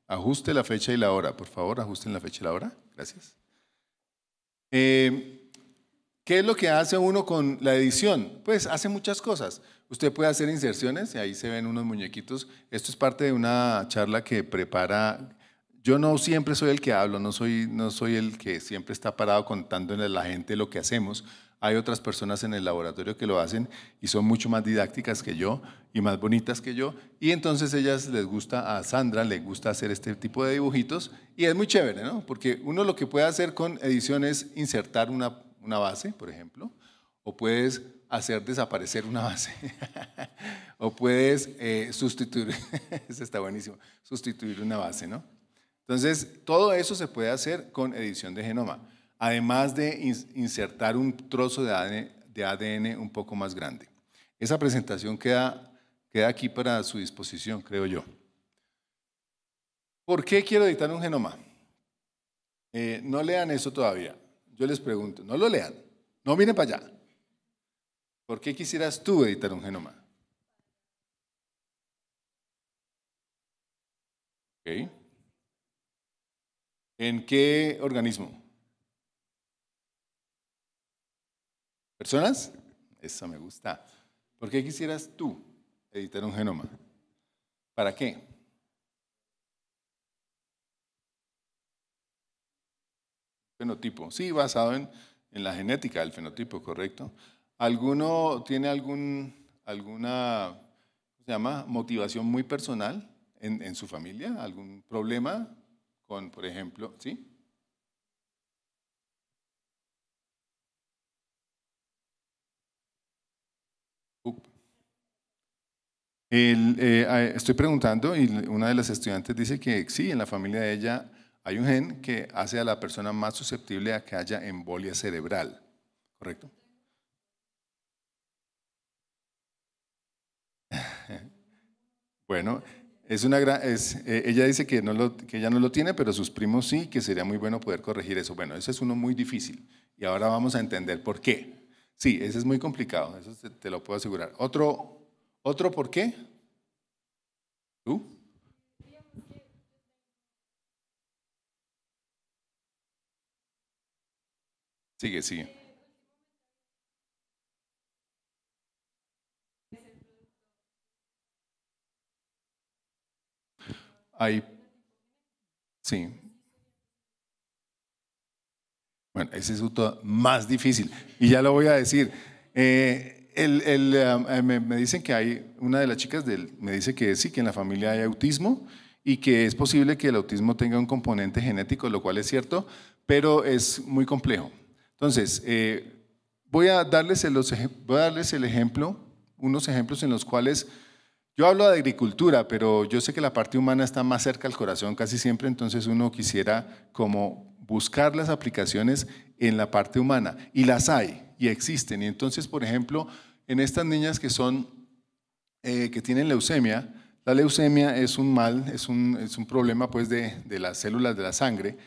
Ajuste la fecha y la hora, por favor, ajusten la fecha y la hora. Gracias. Eh, ¿Qué es lo que hace uno con la edición? Pues hace muchas cosas. Usted puede hacer inserciones, y ahí se ven unos muñequitos. Esto es parte de una charla que prepara yo no siempre soy el que hablo, no soy, no soy el que siempre está parado contándole a la gente lo que hacemos. Hay otras personas en el laboratorio que lo hacen y son mucho más didácticas que yo y más bonitas que yo. Y entonces ellas les gusta, a Sandra le gusta hacer este tipo de dibujitos y es muy chévere, ¿no? Porque uno lo que puede hacer con edición es insertar una, una base, por ejemplo, o puedes hacer desaparecer una base. o puedes eh, sustituir, eso está buenísimo, sustituir una base, ¿no? Entonces, todo eso se puede hacer con edición de genoma, además de insertar un trozo de ADN, un poco más grande. Esa presentación queda, queda aquí para su disposición, creo yo. ¿Por qué quiero editar un genoma? Eh, no lean eso todavía. Yo les pregunto, no lo lean, no miren para allá. ¿Por qué quisieras tú editar un genoma? Okay. ¿En qué organismo? ¿Personas? Eso me gusta. ¿Por qué quisieras tú editar un genoma? ¿Para qué? Fenotipo. Sí, basado en, la genética del fenotipo, correcto. ¿Alguno tiene algún, alguna se llama? motivación muy personal en, en su familia? ¿Algún problema con, por ejemplo, ¿sí? Eh, eh, estoy preguntando y una de las estudiantes dice que sí, en la familia de ella hay un gen que hace a la persona más susceptible a que haya embolia cerebral, ¿correcto? Bueno, es una es, eh, ella dice que, no lo, que ella no lo tiene, pero sus primos sí, que sería muy bueno poder corregir eso. Bueno, eso es uno muy difícil y ahora vamos a entender por qué. Sí, ese es muy complicado, eso te, lo puedo asegurar. Otro, otro por qué. ¿Tú? Sigue, sigue. hay... Sí. Bueno, ese es otro más difícil. Y ya lo voy a decir. Eh, um, eh, me, dicen que hay, una de las chicas del, me dice que sí, que en la familia hay autismo y que es posible que el autismo tenga un componente genético, lo cual es cierto, pero es muy complejo. Entonces, eh, voy, a darles el, voy a darles el ejemplo, unos ejemplos en los cuales yo hablo de agricultura, pero yo sé que la parte humana está más cerca al corazón casi siempre, entonces uno quisiera como buscar las aplicaciones en la parte humana. Y las hay, y existen. Y entonces, por ejemplo, en estas niñas que son, eh, que tienen leucemia, la leucemia es un mal, es un, es un problema pues de, de, las células de la sangre,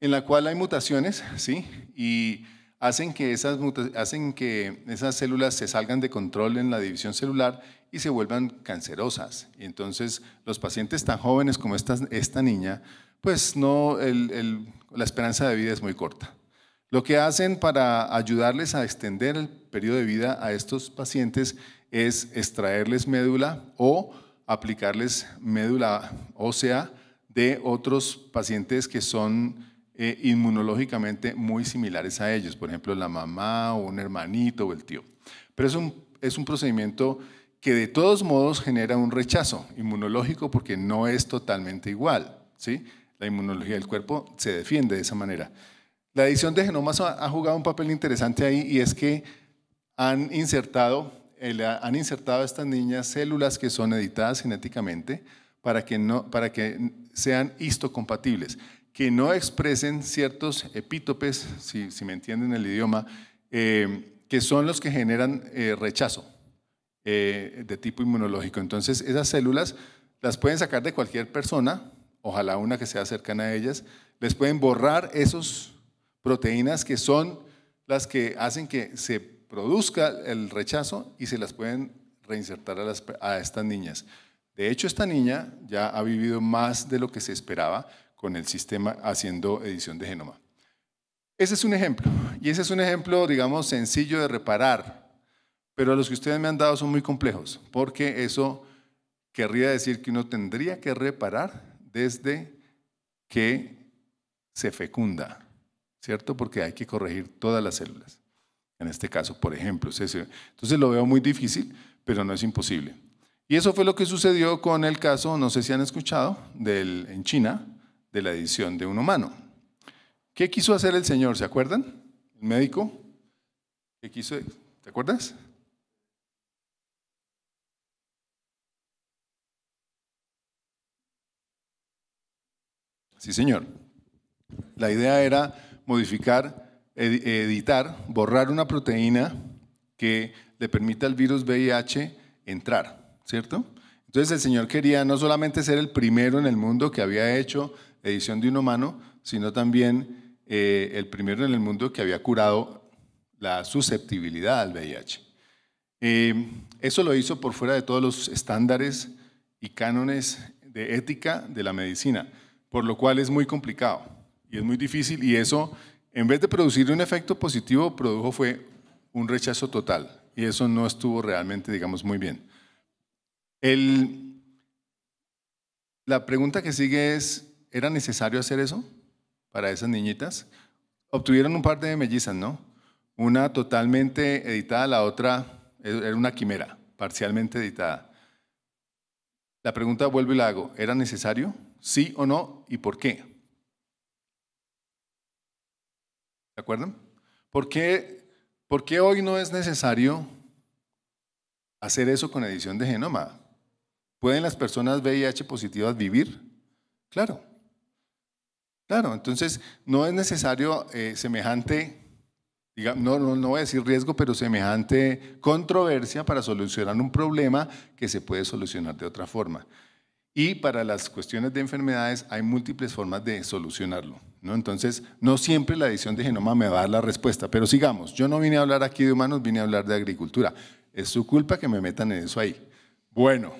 en la cual hay mutaciones, ¿sí? Y hacen que, esas hacen que esas células se salgan de control en la división celular y se vuelvan cancerosas. Y entonces los pacientes tan jóvenes como esta, esta niña, pues no, la esperanza de vida es muy corta. Lo que hacen para ayudarles a extender el periodo de vida a estos pacientes es extraerles médula o aplicarles médula ósea de otros pacientes que son eh, inmunológicamente muy similares a ellos, por ejemplo la mamá o un hermanito o el tío. Pero es un, es un procedimiento que de todos modos genera un rechazo inmunológico porque no es totalmente igual. ¿sí? La inmunología del cuerpo se defiende de esa manera. La edición de genomas ha jugado un papel interesante ahí y es que han insertado, eh, han insertado a estas niñas células que son editadas genéticamente para que, no, para que sean histocompatibles, que no expresen ciertos epítopes, si, me entienden el idioma, eh, que son los que generan eh, rechazo. Eh, de tipo inmunológico. Entonces, esas células las pueden sacar de cualquier persona, ojalá una que sea cercana a ellas, les pueden borrar esas proteínas que son las que hacen que se produzca el rechazo y se las pueden reinsertar a, a estas niñas. De hecho, esta niña ya ha vivido más de lo que se esperaba con el sistema haciendo edición de genoma. Ese es un ejemplo, y ese es un ejemplo, digamos, sencillo de reparar pero los que ustedes me han dado son muy complejos, porque eso querría decir que uno tendría que reparar desde que se fecunda, ¿cierto? Porque hay que corregir todas las células. En este caso, por ejemplo. Entonces lo veo muy difícil, pero no es imposible. Y eso fue lo que sucedió con el caso, no sé si han escuchado, del, en China, de la edición de un humano. ¿Qué quiso hacer el señor? ¿Se acuerdan? El médico. ¿Qué quiso? ¿Te acuerdas? Sí, señor. La idea era modificar, editar, borrar una proteína que le permita al virus VIH entrar, ¿cierto? Entonces el señor quería no solamente ser el primero en el mundo que había hecho edición de un humano, sino también eh, el primero en el mundo que había curado la susceptibilidad al VIH. Em, eso lo hizo por fuera de todos los estándares y cánones de ética de la medicina por lo cual es muy complicado y es muy difícil y eso, en vez de producir un efecto positivo, produjo fue un rechazo total y eso no estuvo realmente, digamos, muy bien. la pregunta que sigue es, ¿era necesario hacer eso para esas niñitas? Obtuvieron un par de mellizas, ¿no? Una totalmente editada, la otra era una quimera, parcialmente editada. La pregunta vuelvo y la hago, ¿era necesario? ¿Sí o no? ¿Y por qué? ¿De acuerdo? ¿Por qué, hoy no es necesario hacer eso con edición de genoma? ¿Pueden las personas VIH positivas vivir? Claro. Claro, entonces no es necesario eh, semejante, no, no voy a decir riesgo, pero semejante controversia para solucionar un problema que se puede solucionar de otra forma. Y para las cuestiones de enfermedades hay múltiples formas de solucionarlo. ¿no? Entonces, no siempre la edición de genoma me va a dar la respuesta, pero sigamos. Yo no vine a hablar aquí de humanos, vine a hablar de agricultura. Es su culpa que me metan en eso ahí. Bueno,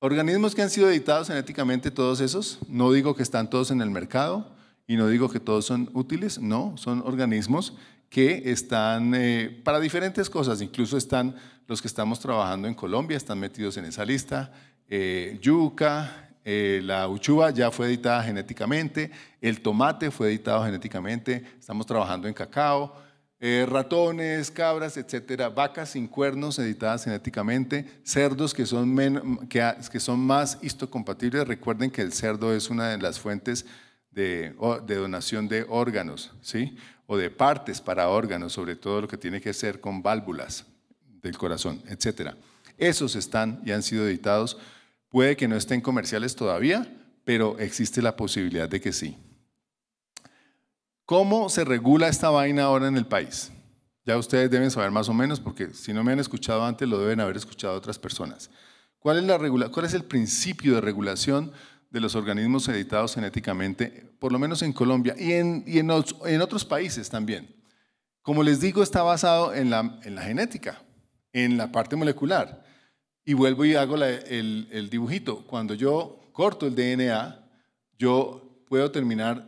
organismos que han sido editados genéticamente, todos esos, no digo que están todos en el mercado y no digo que todos son útiles, no, son organismos que están eh, para diferentes cosas, incluso están los que estamos trabajando en Colombia, están metidos en esa lista, eh, yuca, eh, la uchuva ya fue editada genéticamente, el tomate fue editado genéticamente, estamos trabajando en cacao, eh, ratones, cabras, etcétera, vacas sin cuernos editadas genéticamente, cerdos que son, que, son más histocompatibles. Recuerden que el cerdo es una de las fuentes de, donación de órganos, ¿sí? O de partes para órganos, sobre todo lo que tiene que ser con válvulas del corazón, etcétera. Esos están y han sido editados Puede que no estén comerciales todavía, pero existe la posibilidad de que sí. ¿Cómo se regula esta vaina ahora en el país? Ya ustedes deben saber más o menos, porque si no me han escuchado antes, lo deben haber escuchado otras personas. ¿Cuál es, el principio de regulación de los organismos editados genéticamente, por lo menos en Colombia y en, otros países también? Como les digo, está basado en la genética, en la parte molecular. Y vuelvo y hago el, dibujito. Cuando yo corto el DNA, yo puedo terminar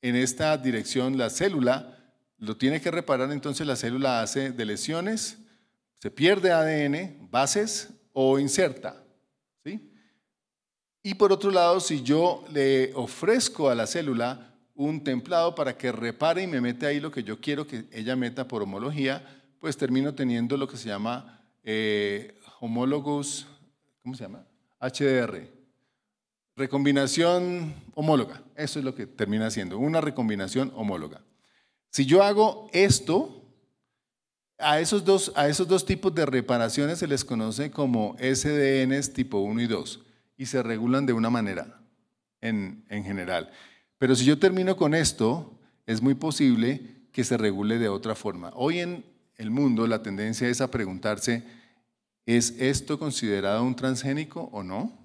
en esta dirección la célula, lo tiene que reparar, entonces la célula hace de lesiones, se pierde ADN, bases o inserta. ¿sí? Y por otro lado, si yo le ofrezco a la célula un templado para que repare y me mete ahí lo que yo quiero que ella meta por homología, pues termino teniendo lo que se llama eh, homólogos, ¿cómo se llama? HDR. Recombinación homóloga. Eso es lo que termina haciendo una recombinación homóloga. Si yo hago esto, a esos dos, a esos dos tipos de reparaciones se les conoce como SDNs tipo 1 y 2 y se regulan de una manera en, en general. Pero si yo termino con esto, es muy posible que se regule de otra forma. Hoy en el mundo la tendencia es a preguntarse, ¿Es esto considerado un transgénico o no?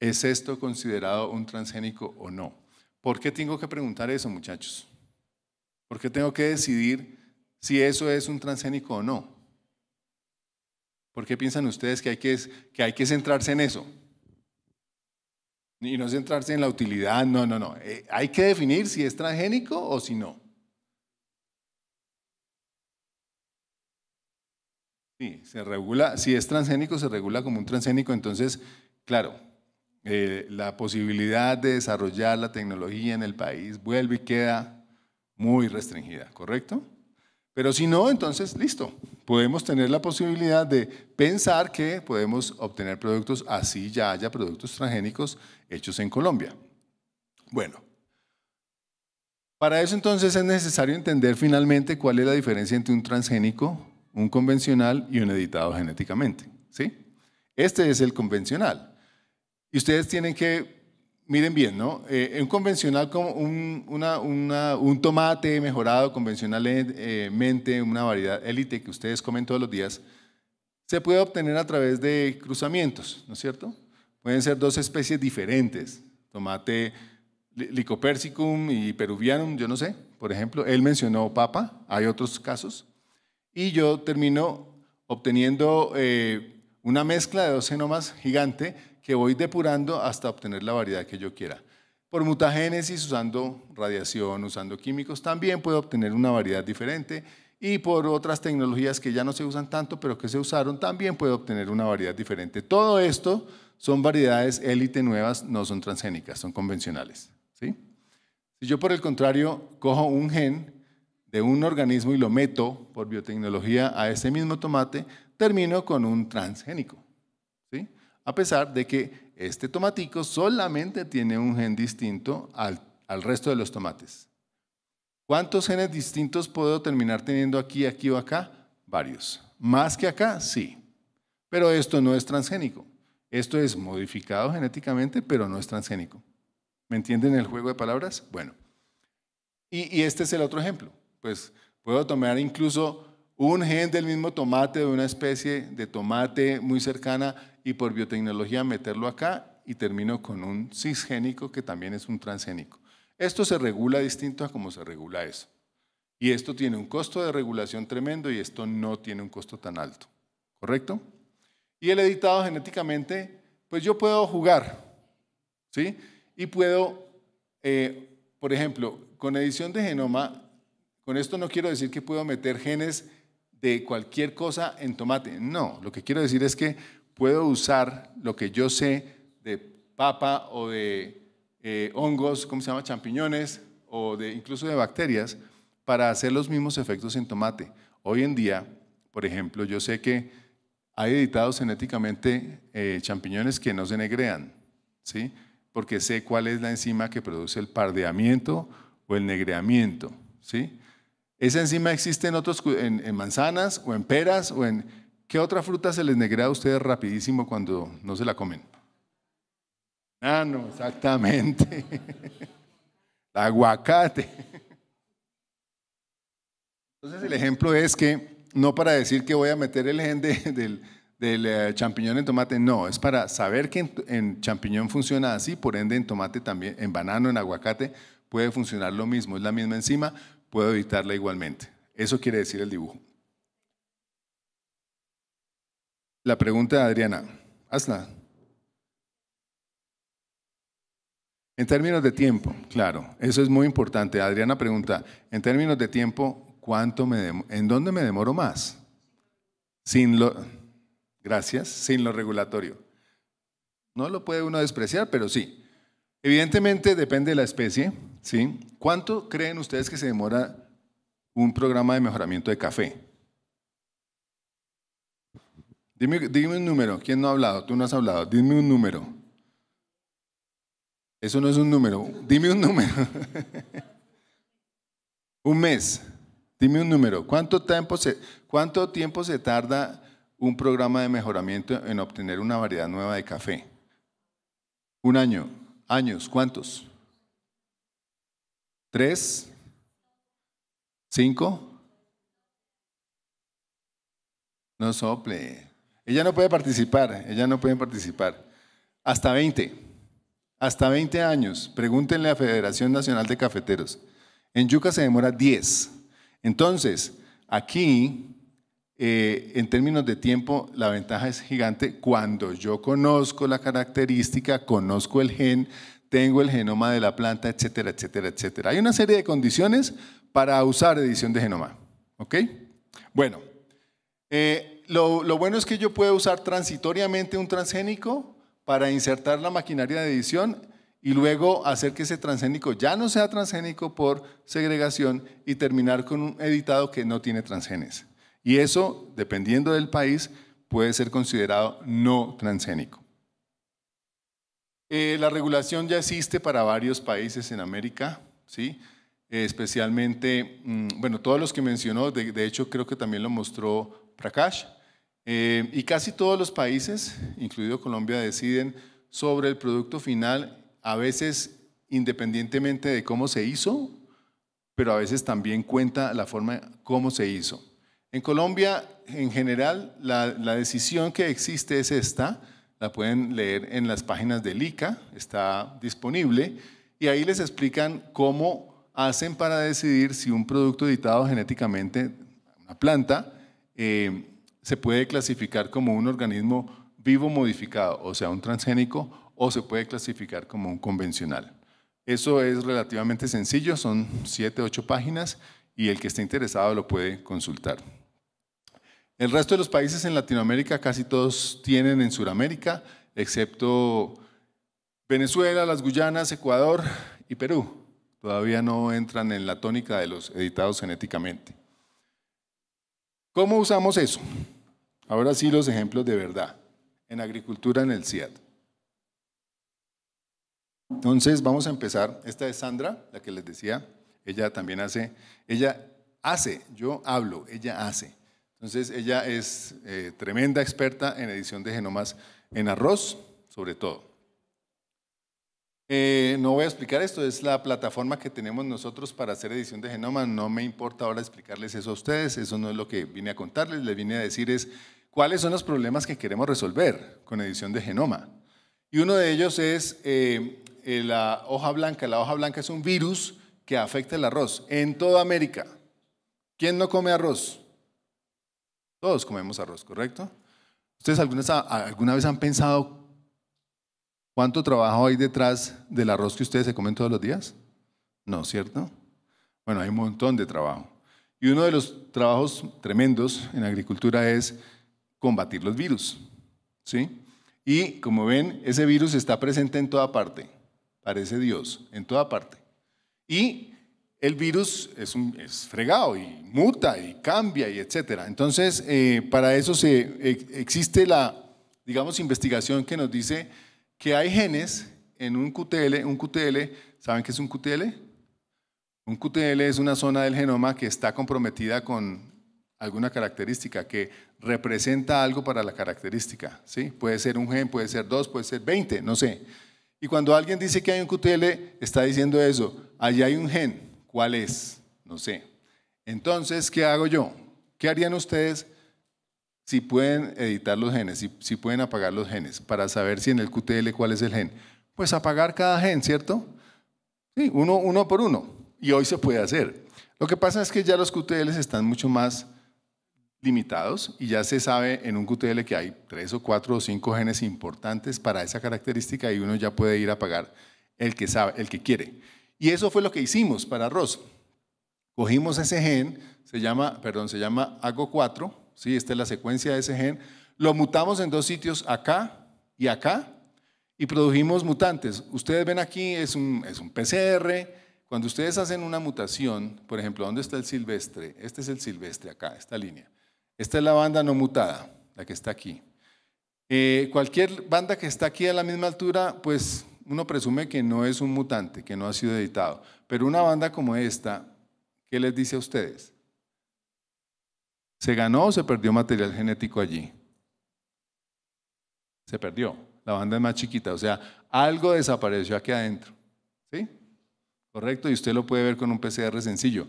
¿Es esto considerado un transgénico o no? ¿Por qué tengo que preguntar eso, muchachos? ¿Por qué tengo que decidir si eso es un transgénico o no? ¿Por qué piensan ustedes que hay que, que, hay que centrarse en eso? Y no centrarse en la utilidad, no, no, no. Eh, hay que definir si es transgénico o si no. Sí, se regula, si es transgénico, se regula como un transgénico, entonces, claro, eh, la posibilidad de desarrollar la tecnología en el país vuelve y queda muy restringida, ¿correcto? Pero si no, entonces, listo, podemos tener la posibilidad de pensar que podemos obtener productos, así ya haya productos transgénicos hechos en Colombia. Bueno, para eso entonces es necesario entender finalmente cuál es la diferencia entre un transgénico un convencional y un editado genéticamente. ¿sí? Este es el convencional. Y ustedes tienen que, miren bien, ¿no? Eh, un convencional como un, tomate mejorado convencionalmente, una variedad élite que ustedes comen todos los días, se puede obtener a través de cruzamientos, ¿no es cierto? Pueden ser dos especies diferentes, tomate licopersicum y peruvianum, yo no sé, por ejemplo, él mencionó papa, hay otros casos, y yo termino obteniendo eh, una mezcla de dos genomas gigante que voy depurando hasta obtener la variedad que yo quiera. Por mutagénesis, usando radiación, usando químicos, también puedo obtener una variedad diferente y por otras tecnologías que ya no se usan tanto, pero que se usaron, también puedo obtener una variedad diferente. Todo esto son variedades élite nuevas, no son transgénicas, son convencionales. ¿sí? Si yo, por el contrario, cojo un gen de un organismo y lo meto por biotecnología a ese mismo tomate, termino con un transgénico. ¿sí? A pesar de que este tomatico solamente tiene un gen distinto al, resto de los tomates. ¿Cuántos genes distintos puedo terminar teniendo aquí, aquí o acá? Varios. ¿Más que acá? Sí. Pero esto no es transgénico. Esto es modificado genéticamente, pero no es transgénico. ¿Me entienden el juego de palabras? Bueno. Y, y este es el otro ejemplo pues puedo tomar incluso un gen del mismo tomate, de una especie de tomate muy cercana, y por biotecnología meterlo acá y termino con un cisgénico que también es un transgénico. Esto se regula distinto a como se regula eso. Y esto tiene un costo de regulación tremendo y esto no tiene un costo tan alto. ¿Correcto? Y el editado genéticamente, pues yo puedo jugar, ¿sí? Y puedo, eh, por ejemplo, con edición de genoma, con esto no quiero decir que puedo meter genes de cualquier cosa en tomate. No, lo que quiero decir es que puedo usar lo que yo sé de papa o de eh, hongos, ¿cómo se llama? Champiñones o incluso de bacterias para hacer los mismos efectos en tomate. Hoy en día, por ejemplo, yo sé que hay editados genéticamente eh, champiñones que no se negrean, ¿sí? Porque sé cuál es la enzima que produce el pardeamiento o el negreamiento, ¿sí? Esa enzima existe en, otros, en, manzanas o en peras o en... ¿Qué otra fruta se les negra a ustedes rapidísimo cuando no se la comen? Ah, no, exactamente. Aguacate. Entonces el ejemplo es que no para decir que voy a meter el gen del, eh, champiñón en tomate, no, es para saber que en, champiñón funciona así, por ende en tomate también, en banano, en aguacate puede funcionar lo mismo, es la misma enzima, puedo evitarla igualmente. Eso quiere decir el dibujo. La pregunta de Adriana, hazla. En términos de tiempo, claro, eso es muy importante. Adriana pregunta, en términos de tiempo, ¿cuánto me ¿en dónde me demoro más? Sin lo Gracias, sin lo regulatorio. No lo puede uno despreciar, pero sí. Evidentemente depende de la especie, ¿Cuánto creen ustedes que se demora un programa de mejoramiento de café? Dime, un número. ¿Quién no ha hablado? Tú no has hablado. Dime un número. Eso no es un número. Dime un número. un mes. Dime un número. ¿Cuánto tiempo, se, ¿Cuánto tiempo se tarda un programa de mejoramiento en obtener una variedad nueva de café? Un año. ¿Años? ¿Cuántos? ¿Tres? ¿Cinco? No sople. Ella no puede participar, ella no puede participar. Hasta 20, hasta 20 años. Pregúntenle a Federación Nacional de Cafeteros. En Yuca se demora 10. Entonces, aquí, eh, en términos de tiempo, la ventaja es gigante. Cuando yo conozco la característica, conozco el gen, tengo el genoma de la planta, etcétera, etcétera, etcétera. Hay una serie de condiciones para usar edición de genoma. ¿Ok? Bueno, eh, lo, lo bueno es que yo puedo usar transitoriamente un transgénico para insertar la maquinaria de edición y luego hacer que ese transgénico ya no sea transgénico por segregación y terminar con un editado que no tiene transgenes. Y eso, dependiendo del país, puede ser considerado no transgénico. Eh, la regulación ya existe para varios países en América, ¿sí? Eh, especialmente, mm, bueno, todos los que mencionó, de, hecho creo que también lo mostró Prakash, eh, y casi todos los países, incluido Colombia, deciden sobre el producto final, a veces independientemente de cómo se hizo, pero a veces también cuenta la forma cómo se hizo. En Colombia, en general, la decisión que existe es esta, la pueden leer en las páginas del ICA, está disponible, y ahí les explican cómo hacen para decidir si un producto editado genéticamente, una planta, eh, se puede clasificar como un organismo vivo modificado, o sea, un transgénico, o se puede clasificar como un convencional. Eso es relativamente sencillo, son 7, ocho páginas y el que esté interesado lo puede consultar. El resto de los países en Latinoamérica casi todos tienen en Sudamérica, excepto Venezuela, las Guyanas, Ecuador y Perú. Todavía no entran en la tónica de los editados genéticamente. ¿Cómo usamos eso? Ahora sí los ejemplos de verdad. En agricultura en el CIAT. Entonces vamos a empezar. Esta es Sandra, la que les decía. Ella también hace, ella hace, yo hablo, ella hace. Entonces, ella es eh, tremenda experta en edición de genomas en arroz, sobre todo. Eh, no voy a explicar esto, es la plataforma que tenemos nosotros para hacer edición de genomas. No me importa ahora explicarles eso a ustedes, eso no es lo que vine a contarles, les vine a decir es cuáles son los problemas que queremos resolver con edición de genoma. Y uno de ellos es eh, la hoja blanca. La hoja blanca es un virus que afecta el arroz en toda América. ¿Quién no come arroz? Todos comemos arroz, ¿correcto? ¿Ustedes alguna vez han pensado cuánto trabajo hay detrás del arroz que ustedes se comen todos los días? No, ¿cierto? Bueno, hay un montón de trabajo. Y uno de los trabajos tremendos en agricultura es combatir los virus. ¿sí? Y como ven, ese virus está presente en toda parte. Parece Dios, en toda parte. Y el virus es, un, fregado y muta y cambia y etcétera. Entonces, eh, para eso se, eh, existe la, digamos, investigación que nos dice que hay genes en un QTL, un QTL, ¿saben qué es un QTL? Un QTL es una zona del genoma que está comprometida con alguna característica, que representa algo para la característica. ¿sí? Puede ser un gen, puede ser dos, puede ser veinte, no sé. Y cuando alguien dice que hay un QTL, está diciendo eso, allá hay un gen. ¿Cuál es? No sé. Entonces, ¿qué hago yo? ¿Qué harían ustedes si pueden editar los genes, si, pueden apagar los genes, para saber si en el QTL cuál es el gen? Pues apagar cada gen, ¿cierto? Sí, uno, por uno. Y hoy se puede hacer. Lo que pasa es que ya los QTLs están mucho más limitados y ya se sabe en un QTL que hay tres o cuatro o cinco genes importantes para esa característica y uno ya puede ir a apagar el que sabe, el que quiere. Y eso fue lo que hicimos para arroz. Cogimos ese gen, se llama, perdón, se llama AGO4, ¿sí? esta es la secuencia de ese gen, lo mutamos en dos sitios, acá y acá, y produjimos mutantes. Ustedes ven aquí, es un, es un PCR. Cuando ustedes hacen una mutación, por ejemplo, ¿dónde está el silvestre? Este es el silvestre acá, esta línea. Esta es la banda no mutada, la que está aquí. Eh, cualquier banda que está aquí a la misma altura, pues uno presume que no es un mutante, que no ha sido editado. Pero una banda como esta, ¿qué les dice a ustedes? ¿Se ganó o se perdió material genético allí? Se perdió. La banda es más chiquita, o sea, algo desapareció aquí adentro. ¿Sí? Correcto, y usted lo puede ver con un PCR sencillo.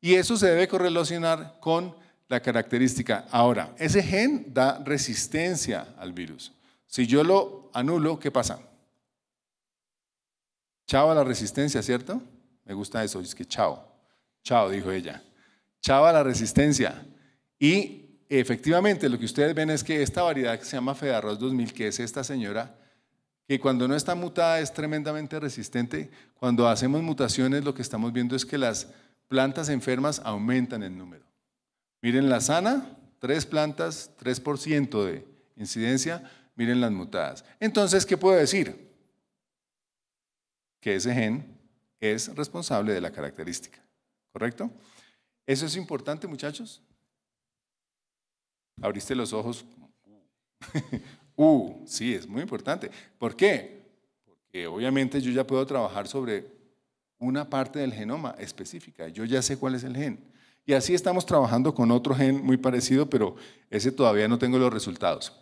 Y eso se debe correlacionar con la característica. Ahora, ese gen da resistencia al virus. Si yo lo anulo, ¿qué pasa? Chava la resistencia, ¿cierto? Me gusta eso, es que chao. Chao, dijo ella. chava la resistencia. Y efectivamente, lo que ustedes ven es que esta variedad que se llama Fedarroz 2000, que es esta señora, que cuando no está mutada es tremendamente resistente. Cuando hacemos mutaciones lo que estamos viendo es que las plantas enfermas aumentan en número. Miren la sana, tres plantas, 3% de incidencia. Miren las mutadas. Entonces, ¿qué puedo decir? que ese gen es responsable de la característica. ¿Correcto? ¿Eso es importante, muchachos? Abriste los ojos. uh, sí, es muy importante. ¿Por qué? Porque obviamente yo ya puedo trabajar sobre una parte del genoma específica. Yo ya sé cuál es el gen. Y así estamos trabajando con otro gen muy parecido, pero ese todavía no tengo los resultados.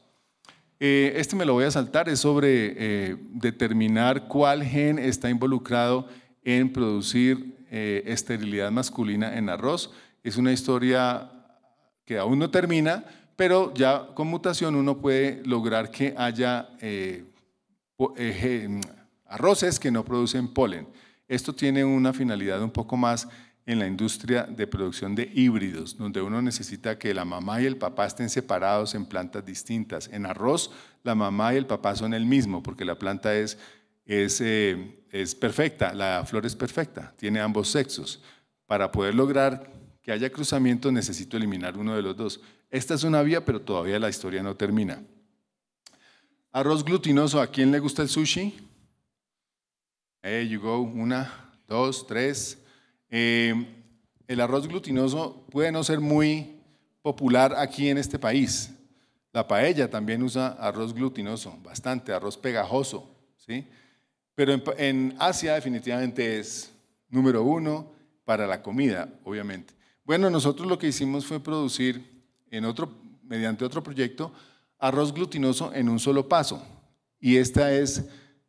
Eh, este me lo voy a saltar, es sobre eh, determinar cuál gen está involucrado en producir eh, esterilidad masculina en arroz. Es una historia que aún no termina, pero ya con mutación uno puede lograr que haya arroces que no producen polen. Esto tiene una finalidad un poco más en la industria de producción de híbridos, donde uno necesita que la mamá y el papá estén separados en plantas distintas. En arroz, la mamá y el papá son el mismo, porque la planta es, eh, es, perfecta, la flor es perfecta, tiene ambos sexos. Para poder lograr que haya cruzamiento, necesito eliminar uno de los dos. Esta es una vía, pero todavía la historia no termina. Arroz glutinoso, ¿a quién le gusta el sushi? Hey, you go, una, dos, tres, eh, el arroz glutinoso puede no ser muy popular aquí en este país. La paella también usa arroz glutinoso, bastante, arroz pegajoso, ¿sí? Pero en, en Asia definitivamente es número uno para la comida, obviamente. Bueno, nosotros lo que hicimos fue producir en otro, mediante otro proyecto, arroz glutinoso en un solo paso. Y esta es,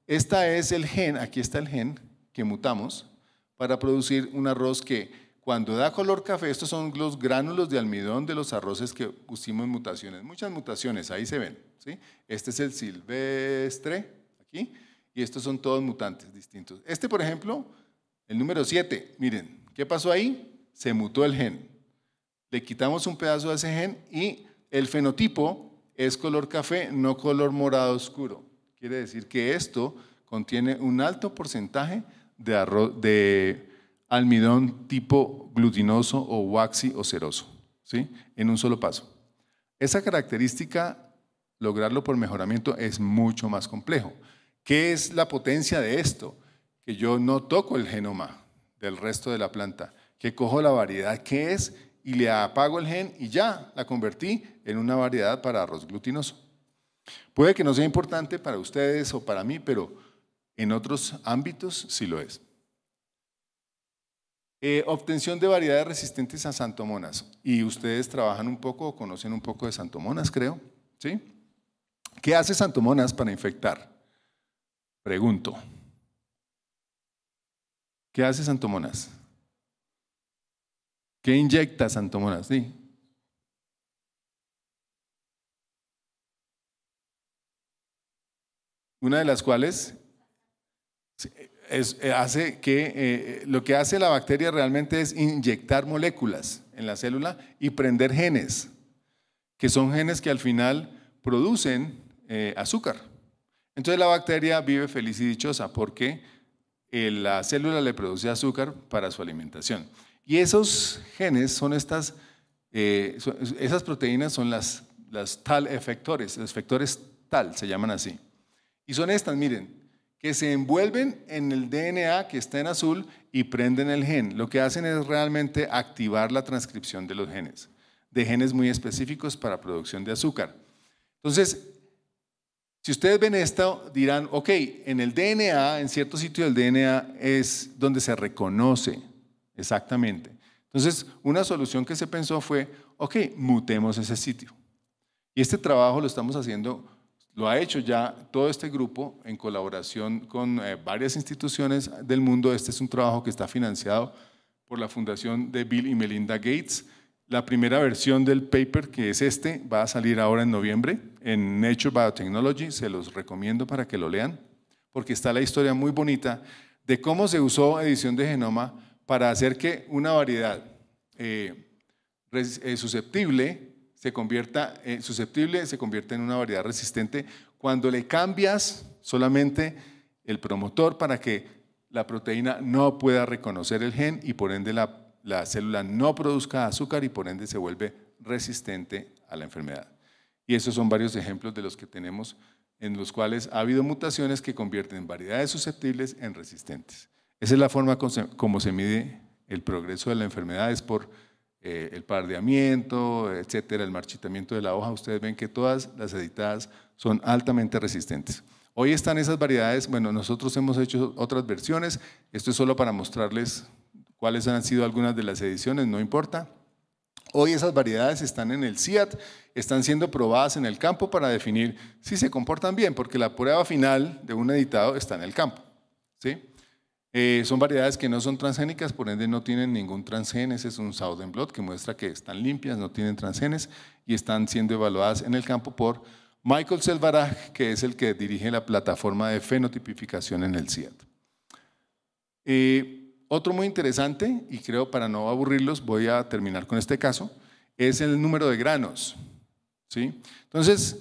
esta es el gen, aquí está el gen que mutamos, para producir un arroz que cuando da color café, estos son los gránulos de almidón de los arroces que pusimos en mutaciones, muchas mutaciones, ahí se ven. ¿sí? Este es el silvestre, aquí, y estos son todos mutantes distintos. Este, por ejemplo, el número 7, miren, ¿qué pasó ahí? Se mutó el gen. Le quitamos un pedazo de ese gen y el fenotipo es color café, no color morado oscuro. Quiere decir que esto contiene un alto porcentaje de, de almidón tipo glutinoso o waxy o ceroso, ¿sí? en un solo paso. Esa característica, lograrlo por mejoramiento es mucho más complejo. ¿Qué es la potencia de esto? Que yo no toco el genoma del resto de la planta, que cojo la variedad que es y le apago el gen y ya la convertí en una variedad para arroz glutinoso. Puede que no sea importante para ustedes o para mí, pero en otros ámbitos sí lo es. Eh, obtención de variedades resistentes a santomonas. Y ustedes trabajan un poco o conocen un poco de santomonas, creo. ¿Sí? ¿Qué hace santomonas para infectar? Pregunto. ¿Qué hace santomonas? ¿Qué inyecta santomonas? Sí. Una de las cuales eh, hace que, eh, eh, lo que hace la bacteria realmente es inyectar moléculas en la célula y prender genes, que son genes que al final producen azúcar. Entonces la bacteria vive feliz y dichosa porque la célula le produce azúcar para su alimentación. Y esos genes son estas, esas proteínas son las, las tal efectores, los efectores tal se llaman así. Y son estas, miren, que se envuelven en el DNA que está en azul y prenden el gen. Lo que hacen es realmente activar la transcripción de los genes, de genes muy específicos para producción de azúcar. Entonces, si ustedes ven esto, dirán, ok, en el DNA, en cierto sitio del DNA es donde se reconoce exactamente. Entonces, una solución que se pensó fue, ok, mutemos ese sitio. Y este trabajo lo estamos haciendo lo ha hecho ya todo este grupo en colaboración con eh, varias instituciones del mundo. Este es un trabajo que está financiado por la Fundación de Bill y Melinda Gates. La primera versión del paper, que es este, va a salir ahora en noviembre en Nature Biotechnology. Se los recomiendo para que lo lean, porque está la historia muy bonita de cómo se usó edición de genoma para hacer que una variedad eh, eh, susceptible se convierta eh, susceptible, se convierte en una variedad resistente cuando le cambias solamente el promotor para que la proteína no pueda reconocer el gen y por ende la, la célula no produzca azúcar y por ende se vuelve resistente a la enfermedad. Y esos son varios ejemplos de los que tenemos en los cuales ha habido mutaciones que convierten variedades susceptibles en resistentes. Esa es la forma como se mide el progreso de la enfermedad, es por eh, el pardeamiento, etcétera, el marchitamiento de la hoja, ustedes ven que todas las editadas son altamente resistentes. Hoy están esas variedades, bueno, nosotros hemos hecho otras versiones, esto es solo para mostrarles cuáles han sido algunas de las ediciones, no importa. Hoy esas variedades están en el CIAT, están siendo probadas en el campo para definir si se comportan bien, porque la prueba final de un editado está en el campo. ¿sí? Eh, son variedades que no son transgénicas, por ende no tienen ningún transgen. Ese es un Southern que muestra que están limpias, no tienen transgenes y están siendo evaluadas en el campo por Michael Selvaraj, que es el que dirige la plataforma de fenotipificación en el CIAT. Eh, otro muy interesante, y creo para no aburrirlos, voy a terminar con este caso, es el número de granos. ¿sí? Entonces,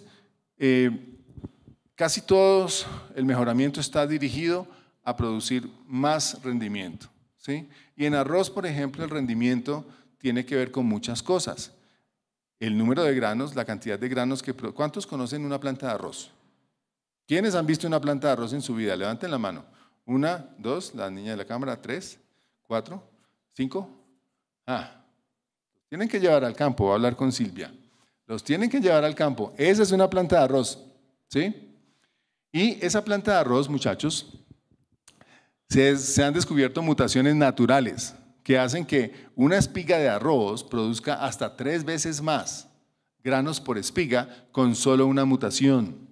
eh, casi todos el mejoramiento está dirigido a producir más rendimiento. ¿sí? Y en arroz, por ejemplo, el rendimiento tiene que ver con muchas cosas. El número de granos, la cantidad de granos que... ¿Cuántos conocen una planta de arroz? ¿Quiénes han visto una planta de arroz en su vida? Levanten la mano. Una, dos, la niña de la cámara, tres, cuatro, cinco. Ah, tienen que llevar al campo, voy a hablar con Silvia. Los tienen que llevar al campo. Esa es una planta de arroz, ¿sí? Y esa planta de arroz, muchachos, se, han descubierto mutaciones naturales que hacen que una espiga de arroz produzca hasta tres veces más granos por espiga con solo una mutación.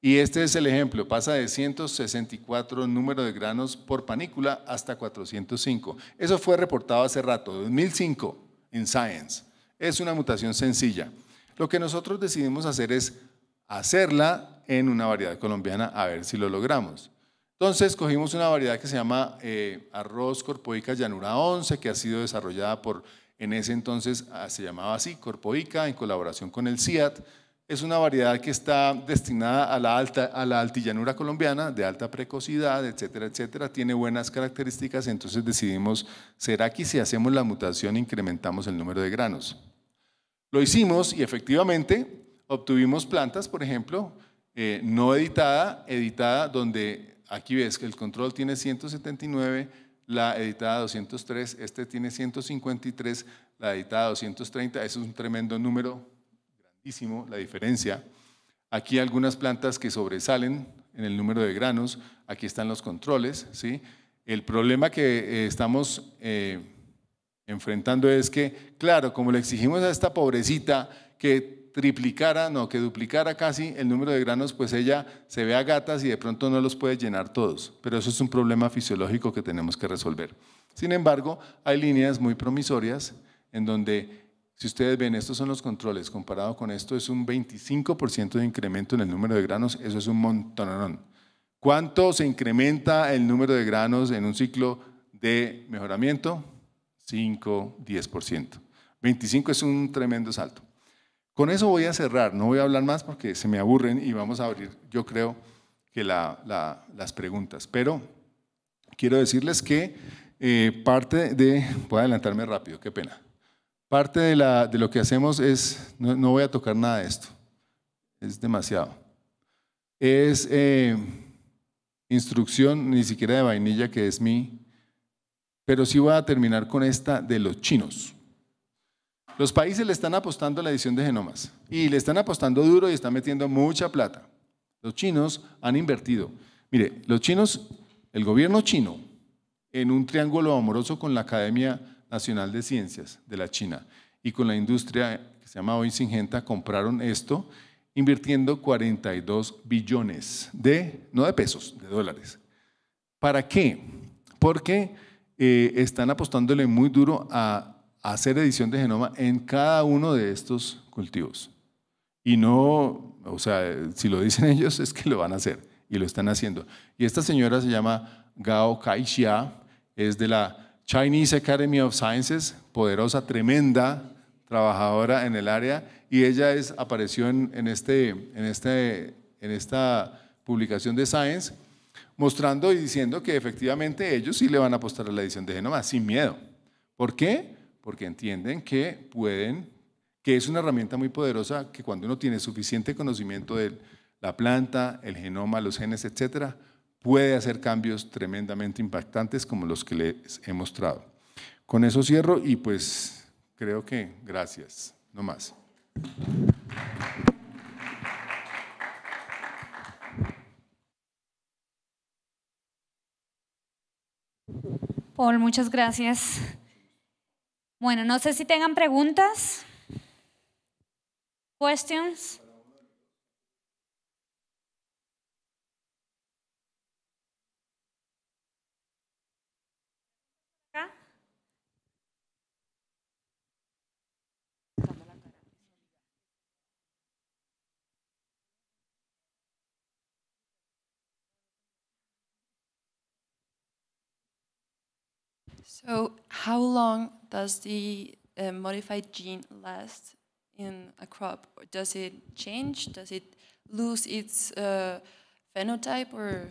Y este es el ejemplo, pasa de 164 número de granos por panícula hasta 405. Eso fue reportado hace rato, 2005, en Science. Es una mutación sencilla. Lo que nosotros decidimos hacer es hacerla en una variedad colombiana, a ver si lo logramos. Entonces cogimos una variedad que se llama eh, arroz corpoica llanura 11, que ha sido desarrollada por, en ese entonces ah, se llamaba así, corpoica, en colaboración con el CIAT. Es una variedad que está destinada a la, alta, a la altillanura colombiana, de alta precocidad, etcétera, etcétera. Tiene buenas características, entonces decidimos, ¿será que si hacemos la mutación incrementamos el número de granos? Lo hicimos y efectivamente obtuvimos plantas, por ejemplo, eh, no editada, editada, donde aquí ves que el control tiene 179, la editada 203, este tiene 153, la editada 230, eso es un tremendo número, grandísimo la diferencia. Aquí algunas plantas que sobresalen en el número de granos, aquí están los controles, ¿sí? El problema que eh, estamos eh, enfrentando es que, claro, como le exigimos a esta pobrecita que triplicara, no, que duplicara casi el número de granos, pues ella se ve a gatas y de pronto no los puede llenar todos. Pero eso es un problema fisiológico que tenemos que resolver. Sin embargo, hay líneas muy promisorias en donde, si ustedes ven, estos son los controles, comparado con esto es un 25% de incremento en el número de granos, eso es un montonón. ¿Cuánto se incrementa el número de granos en un ciclo de mejoramiento? 5, 10%. 25 es un tremendo salto. Con eso voy a cerrar, no voy a hablar más porque se me aburren y vamos a abrir, yo creo, que las preguntas. Pero quiero decirles que eh, parte de, voy a adelantarme rápido, qué pena. Parte de, lo que hacemos es, no, voy a tocar nada de esto, es demasiado. Es eh, instrucción, ni siquiera de vainilla, que es mi, pero sí voy a terminar con esta de los chinos. Los países le están apostando a la edición de genomas y le están apostando duro y están metiendo mucha plata. Los chinos han invertido. Mire, los chinos, el gobierno chino, en un triángulo amoroso con la Academia Nacional de Ciencias de la China y con la industria que se llama hoy Singenta, compraron esto invirtiendo 42 billones de, no de pesos, de dólares. ¿Para qué? Porque eh, están apostándole muy duro a hacer edición de genoma en cada uno de estos cultivos. Y no, o sea, si lo dicen ellos es que lo van a hacer y lo están haciendo. Y esta señora se llama Gao Kaixia, es de la Chinese Academy of Sciences, poderosa, tremenda trabajadora en el área, y ella es, apareció en, este, en, este, en esta publicación de Science mostrando y diciendo que efectivamente ellos sí le van a apostar a la edición de genoma sin miedo. ¿Por qué? porque entienden que pueden, que es una herramienta muy poderosa que cuando uno tiene suficiente conocimiento de la planta, el genoma, los genes, etc., puede hacer cambios tremendamente impactantes como los que les he mostrado. Con eso cierro y pues creo que gracias, no más. Paul, muchas gracias. Bueno, no sé si tengan preguntas. Questions. So, how long does the uh, modified gene last in a crop? Does it change? Does it lose its uh, phenotype or?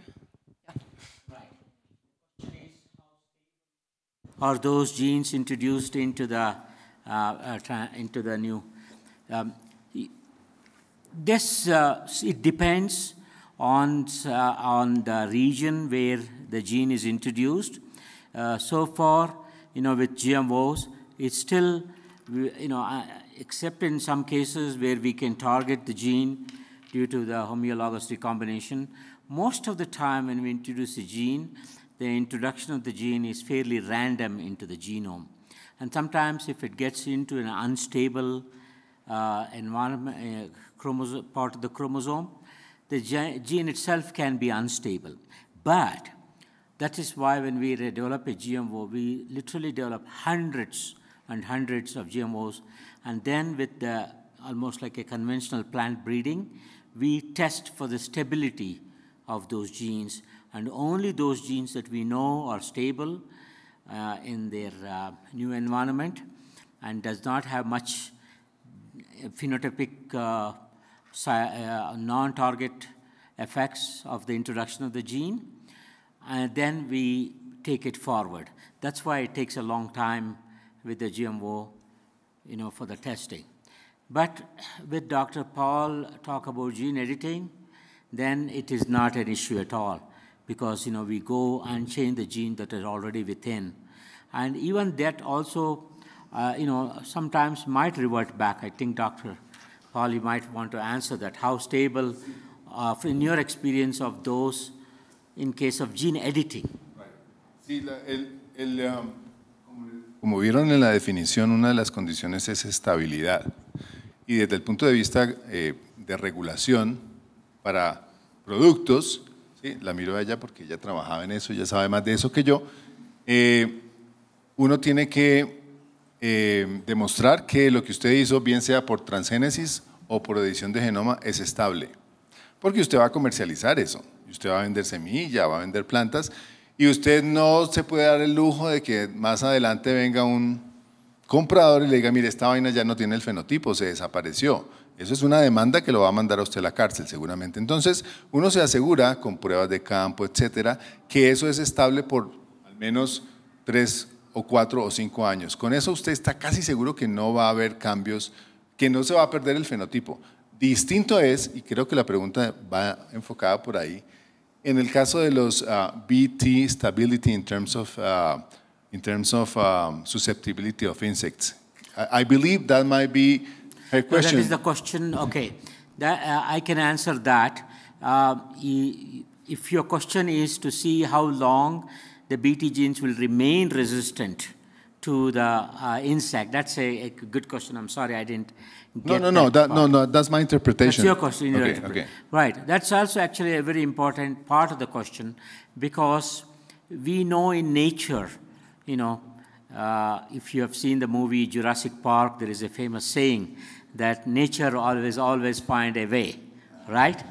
Yeah. Are those genes introduced into the uh, uh into the new? Um, this uh, it depends on uh, on the region where the gene is introduced. so far, you know, with GMOs. It's still, you know, except in some cases where we can target the gene due to the homologous recombination, most of the time when we introduce a gene, the introduction of the gene is fairly random into the genome. And sometimes if it gets into an unstable uh, environment, uh, part of the chromosome, the gene itself can be unstable. But that is why when we develop a GMO, we literally develop hundreds and hundreds of GMOs. And then with the, almost like a conventional plant breeding, we test for the stability of those genes. And only those genes that we know are stable uh, in their uh, new environment and does not have much phenotypic uh, uh non-target effects of the introduction of the gene, and uh, then we take it forward. That's why it takes a long time with the GMO, you know, for the testing. But with Dr. Paul talk about gene editing, then it is not an issue at all because, you know, we go and change the gene that is already within. And even that also, uh, you know, sometimes might revert back. I think Dr. Paul, you might want to answer that. How stable, uh, in your experience of those in case of gene editing. Sí, um, como vieron en la definición, una de las condiciones es estabilidad. Y desde el punto de vista eh, de regulación para productos, la miro a ella porque ella trabajaba en eso, ella sabe más de eso que yo, eh, uno tiene que eh, demostrar que lo que usted hizo, bien sea por transgénesis o por edición de genoma, es estable. Porque usted va a comercializar eso usted va a vender semilla, va a vender plantas, y usted no se puede dar el lujo de que más adelante venga un comprador y le diga, mire, esta vaina ya no tiene el fenotipo, se desapareció. Eso es una demanda que lo va a mandar a usted a la cárcel, seguramente. Entonces, uno se asegura, con pruebas de campo, etcétera, que eso es estable por al menos tres o cuatro o cinco años. Con eso usted está casi seguro que no va a haber cambios, que no se va a perder el fenotipo. Distinto es, y creo que la pregunta va enfocada por ahí, En el caso de los uh, ah, BT stability in terms of, uh, in terms of um, susceptibility of insects, I, I, believe that might be her question. So that is the question. Okay, that, uh, I can answer that. Um, if your question is to see how long the BT genes will remain resistant to the uh, insect, that's a, a good question. I'm sorry I didn't no, no, no, that, no, no, that's my interpretation. That's your question. okay, okay. Right. That's also actually a very important part of the question because we know in nature, you know, uh, if you have seen the movie Jurassic Park, there is a famous saying that nature always, always find a way, right?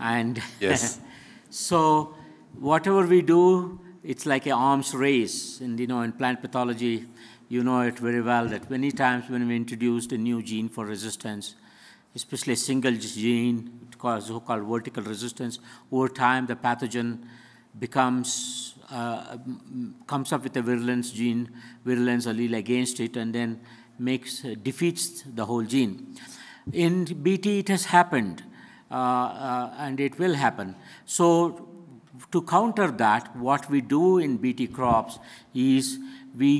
And yes. so whatever we do, it's like an arms race. And, you know, in plant pathology, you know it very well that many times when we introduced a new gene for resistance, especially a single gene, so-called vertical resistance, over time the pathogen becomes uh, mm, comes up with a virulence gene, virulence allele against it, and then makes uh, defeats the whole gene. In BT, it has happened, uh, uh, and it will happen. So, to counter that, what we do in BT crops is we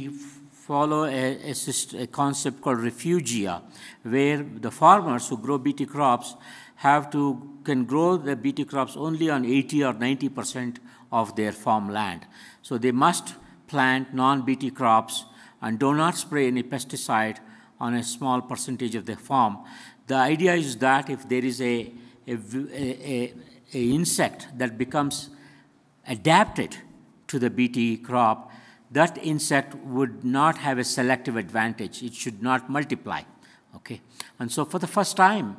follow a, a, a, concept called refugia, where the farmers who grow BT crops have to can grow the BT crops only on 80 or 90 percent of their farmland. So they must plant non-BT crops and do not spray any pesticide on a small percentage of the farm. The idea is that if there is a, a, a, a insect that becomes adapted to the BT crop, that insect would not have a selective advantage. It should not multiply. Okay, and so for the first time,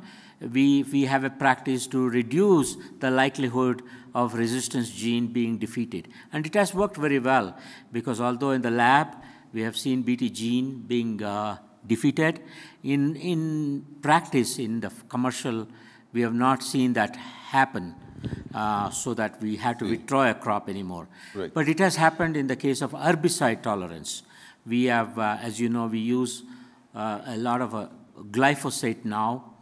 we, we have a practice to reduce the likelihood of resistance gene being defeated. And it has worked very well because although in the lab we have seen BT gene being uh, defeated, in, in practice, in the commercial, we have not seen that happen uh, so that we had to hmm. withdraw a crop anymore. Right. But it has happened in the case of herbicide tolerance. We have, uh, as you know, we use uh, a lot of uh, glyphosate now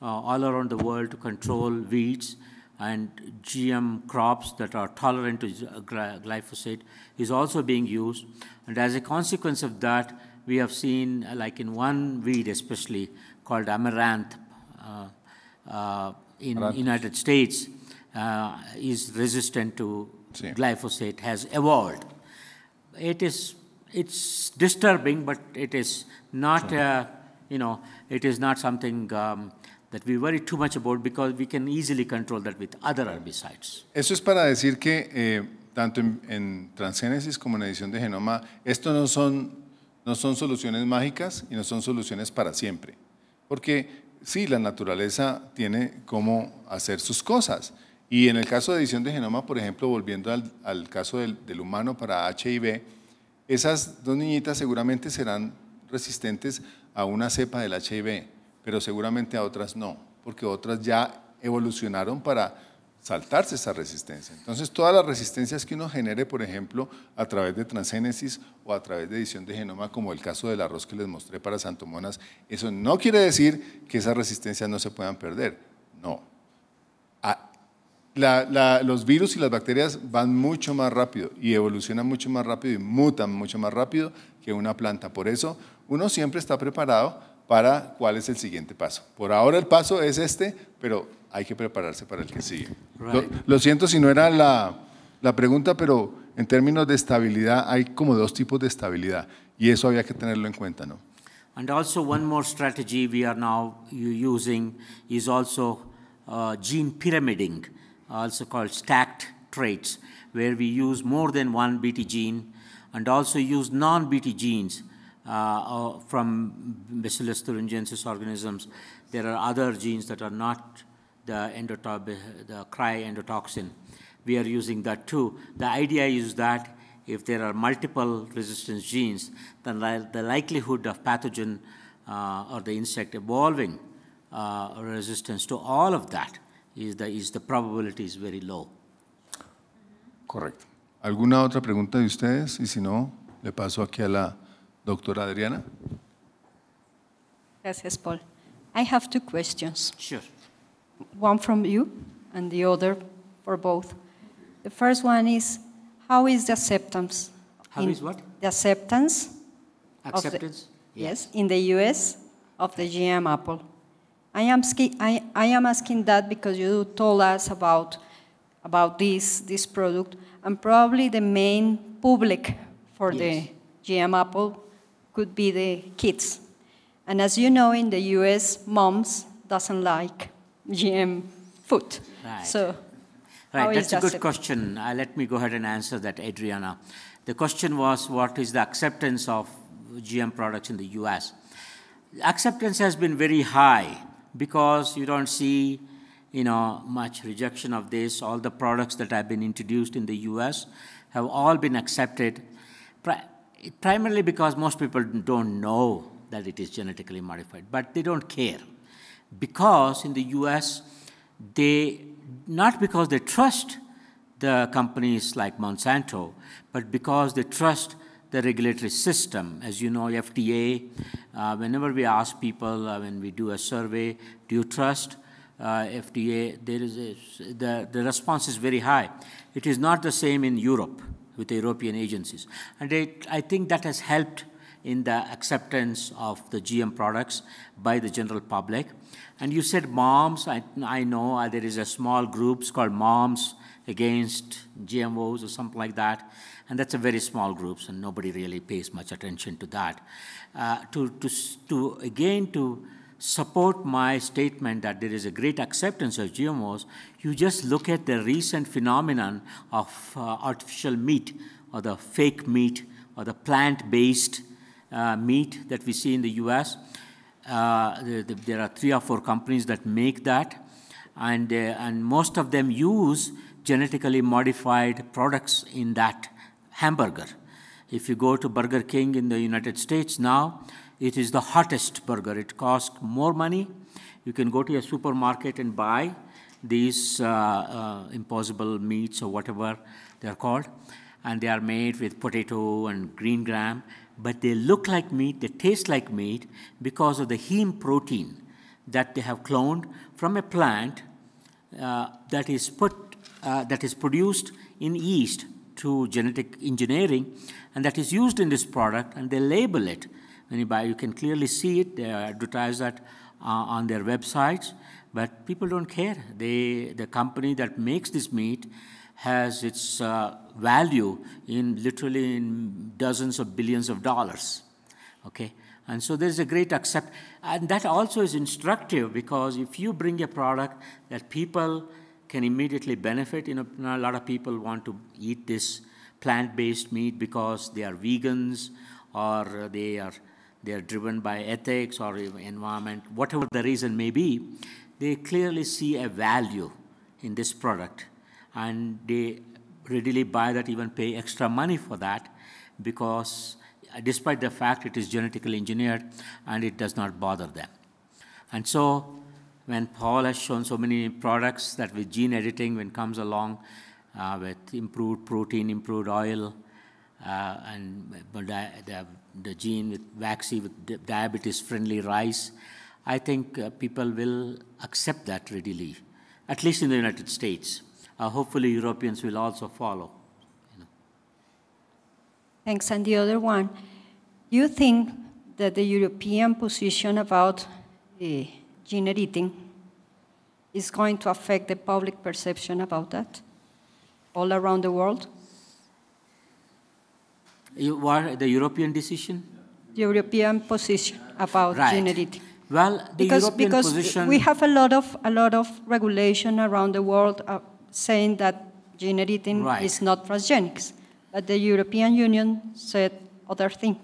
uh, all around the world to control weeds and GM crops that are tolerant to uh, glyphosate is also being used. And as a consequence of that, we have seen, like in one weed especially, called amaranth uh, uh, in the United States, uh, is resistant to See. glyphosate has evolved. It is it's disturbing, but it is not uh, you know it is not something. Um, that we worry too much about because we can easily control that with other herbicides. Eso es para decir que eh, tanto en, en transgénesis como en edición de genoma, esto no son no son soluciones mágicas y no son soluciones para siempre. Porque sí, la naturaleza tiene cómo hacer sus cosas, Y en el caso de edición de genoma, por ejemplo, volviendo al, caso del, del, humano para HIV, esas dos niñitas seguramente serán resistentes a una cepa del HIV, pero seguramente a otras no, porque otras ya evolucionaron para saltarse esa resistencia. Entonces, todas las resistencias que uno genere, por ejemplo, a través de transgénesis o a través de edición de genoma, como el caso del arroz que les mostré para Santomonas, eso no quiere decir que esas resistencias no se puedan perder, no los virus y las bacterias van mucho más rápido y evolucionan mucho más rápido y mutan mucho más rápido que una planta. Por eso uno siempre está preparado para cuál es el siguiente paso. Por ahora el paso es este, pero hay que prepararse para el que sigue. Lo, siento si no era la, la pregunta, pero en términos de estabilidad hay como dos tipos de estabilidad y eso había que tenerlo en cuenta, ¿no? And also one more strategy we are now using is also uh, gene pyramiding. also called stacked traits, where we use more than one BT gene and also use non-BT genes uh, uh, from Bacillus thuringiensis organisms. There are other genes that are not the, the endotoxin. We are using that too. The idea is that if there are multiple resistance genes, then li the likelihood of pathogen uh, or the insect evolving uh, resistance to all of that is the, is the probability is very low. Correcto. ¿Alguna otra pregunta de ustedes? Y si no, le paso aquí a la doctora Adriana. Gracias, Paul. I have two questions. Sure. One from you and the other for both. The first one is, how is the acceptance? How is what? The acceptance. Acceptance? The, yes. yes, in the U.S. of the GM Apple. I am, I, I am asking that because you told us about, about this, this product, and probably the main public for yes. the GM apple could be the kids. And as you know, in the US, moms doesn't like GM food. Right. So, right. That's a good question. Uh, let me go ahead and answer that, Adriana. The question was, what is the acceptance of GM products in the US? Acceptance has been very high because you don't see you know, much rejection of this. All the products that have been introduced in the US have all been accepted, primarily because most people don't know that it is genetically modified, but they don't care. Because in the US, they, not because they trust the companies like Monsanto, but because they trust the regulatory system. As you know, FDA, uh, whenever we ask people, uh, when we do a survey, do you trust uh, FDA, there is a, the, the response is very high. It is not the same in Europe with European agencies. And it, I think that has helped in the acceptance of the GM products by the general public. And you said moms, I, I know uh, there is a small group called Moms Against GMOs or something like that. And that's a very small group, and so nobody really pays much attention to that. Uh, to, to, to, again, to support my statement that there is a great acceptance of GMOs, you just look at the recent phenomenon of uh, artificial meat or the fake meat or the plant-based uh, meat that we see in the U.S. Uh, the, the, there are three or four companies that make that, and, uh, and most of them use genetically modified products in that hamburger. If you go to Burger King in the United States now, it is the hottest burger. It costs more money. You can go to a supermarket and buy these uh, uh, impossible meats or whatever they're called. And they are made with potato and green gram but they look like meat, they taste like meat because of the heme protein that they have cloned from a plant uh, that is put uh, that is produced in yeast through genetic engineering, and that is used in this product, and they label it. When you buy, you can clearly see it. They advertise that uh, on their websites, but people don't care. They, the company that makes this meat has its uh, value in literally in dozens of billions of dollars. Okay, and so there is a great accept, and that also is instructive because if you bring a product that people can immediately benefit, you know, a lot of people want to eat this plant-based meat because they are vegans or they are they are driven by ethics or environment, whatever the reason may be, they clearly see a value in this product and they readily buy that, even pay extra money for that, because despite the fact it is genetically engineered and it does not bother them. And so when Paul has shown so many products that with gene editing, when comes along uh, with improved protein, improved oil, uh, and the, the, gene with waxy, with diabetes-friendly rice, I think uh, people will accept that readily, at least in the United States. Uh, hopefully, Europeans will also follow. You know. Thanks. And the other one, you think that the European position about uh, gene editing is going to affect the public perception about that all around the world? You, what, the European decision? The European position about right. gene editing. Well, because, European because position... we have a lot of a lot of regulation around the world uh, saying that gene editing right. is not transgenics. But the European Union said other thing.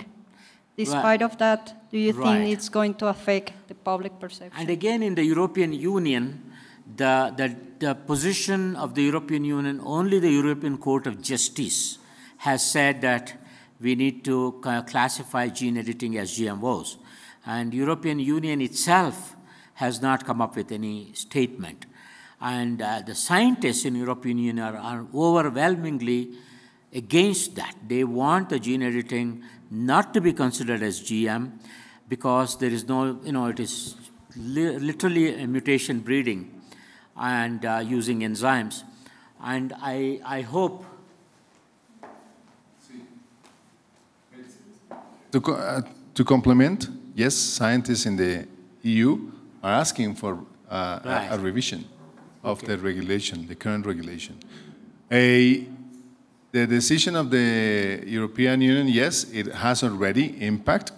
Despite right. of that, do you right. think it's going to affect the public perception? And again, in the European Union, the, the, the position of the European Union, only the European Court of Justice has said that we need to classify gene editing as GMOs. And European Union itself has not come up with any statement. And uh, the scientists in European Union are, are overwhelmingly against that. They want the gene editing not to be considered as GM because there is no, you know, it is li literally mutation breeding and uh, using enzymes. And I, I hope. To, co uh, to complement, yes, scientists in the EU are asking for uh, right. a, a revision of okay. the regulation, the current regulation. A, the decision of the European Union, yes, it has already impact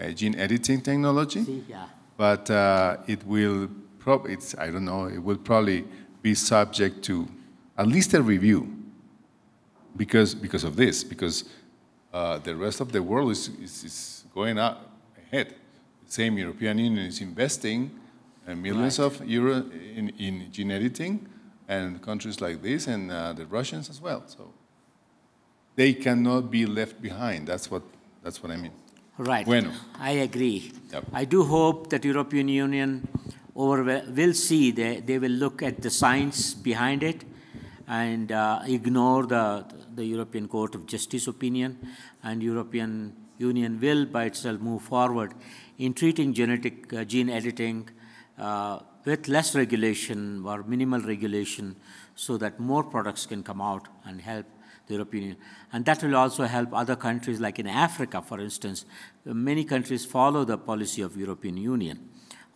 uh, gene editing technology, yeah. but uh, it will probably, I don't know, it will probably be subject to at least a review because, because of this, because uh, the rest of the world is, is, is going up ahead. The same European Union is investing and uh, millions right. of euro in, in gene editing, and countries like this, and uh, the Russians as well. So they cannot be left behind. That's what, that's what I mean. Right. Bueno. I agree. Yep. I do hope that European Union over, will see, they, they will look at the science behind it and uh, ignore the, the European Court of Justice opinion and European Union will by itself move forward in treating genetic uh, gene editing uh, with less regulation or minimal regulation so that more products can come out and help the European Union. And that will also help other countries, like in Africa, for instance. Many countries follow the policy of European Union.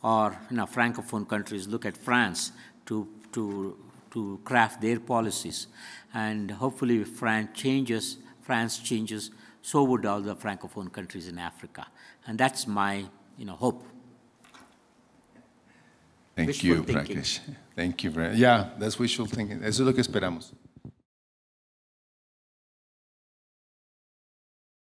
Or you know, Francophone countries look at France to, to, to craft their policies. And hopefully if France changes, France changes, so would all the Francophone countries in Africa. And that's my you know, hope. Thank wishful you, thinking. Prakash. Thank you. Very, yeah, that's wishful thinking. Eso es lo que esperamos.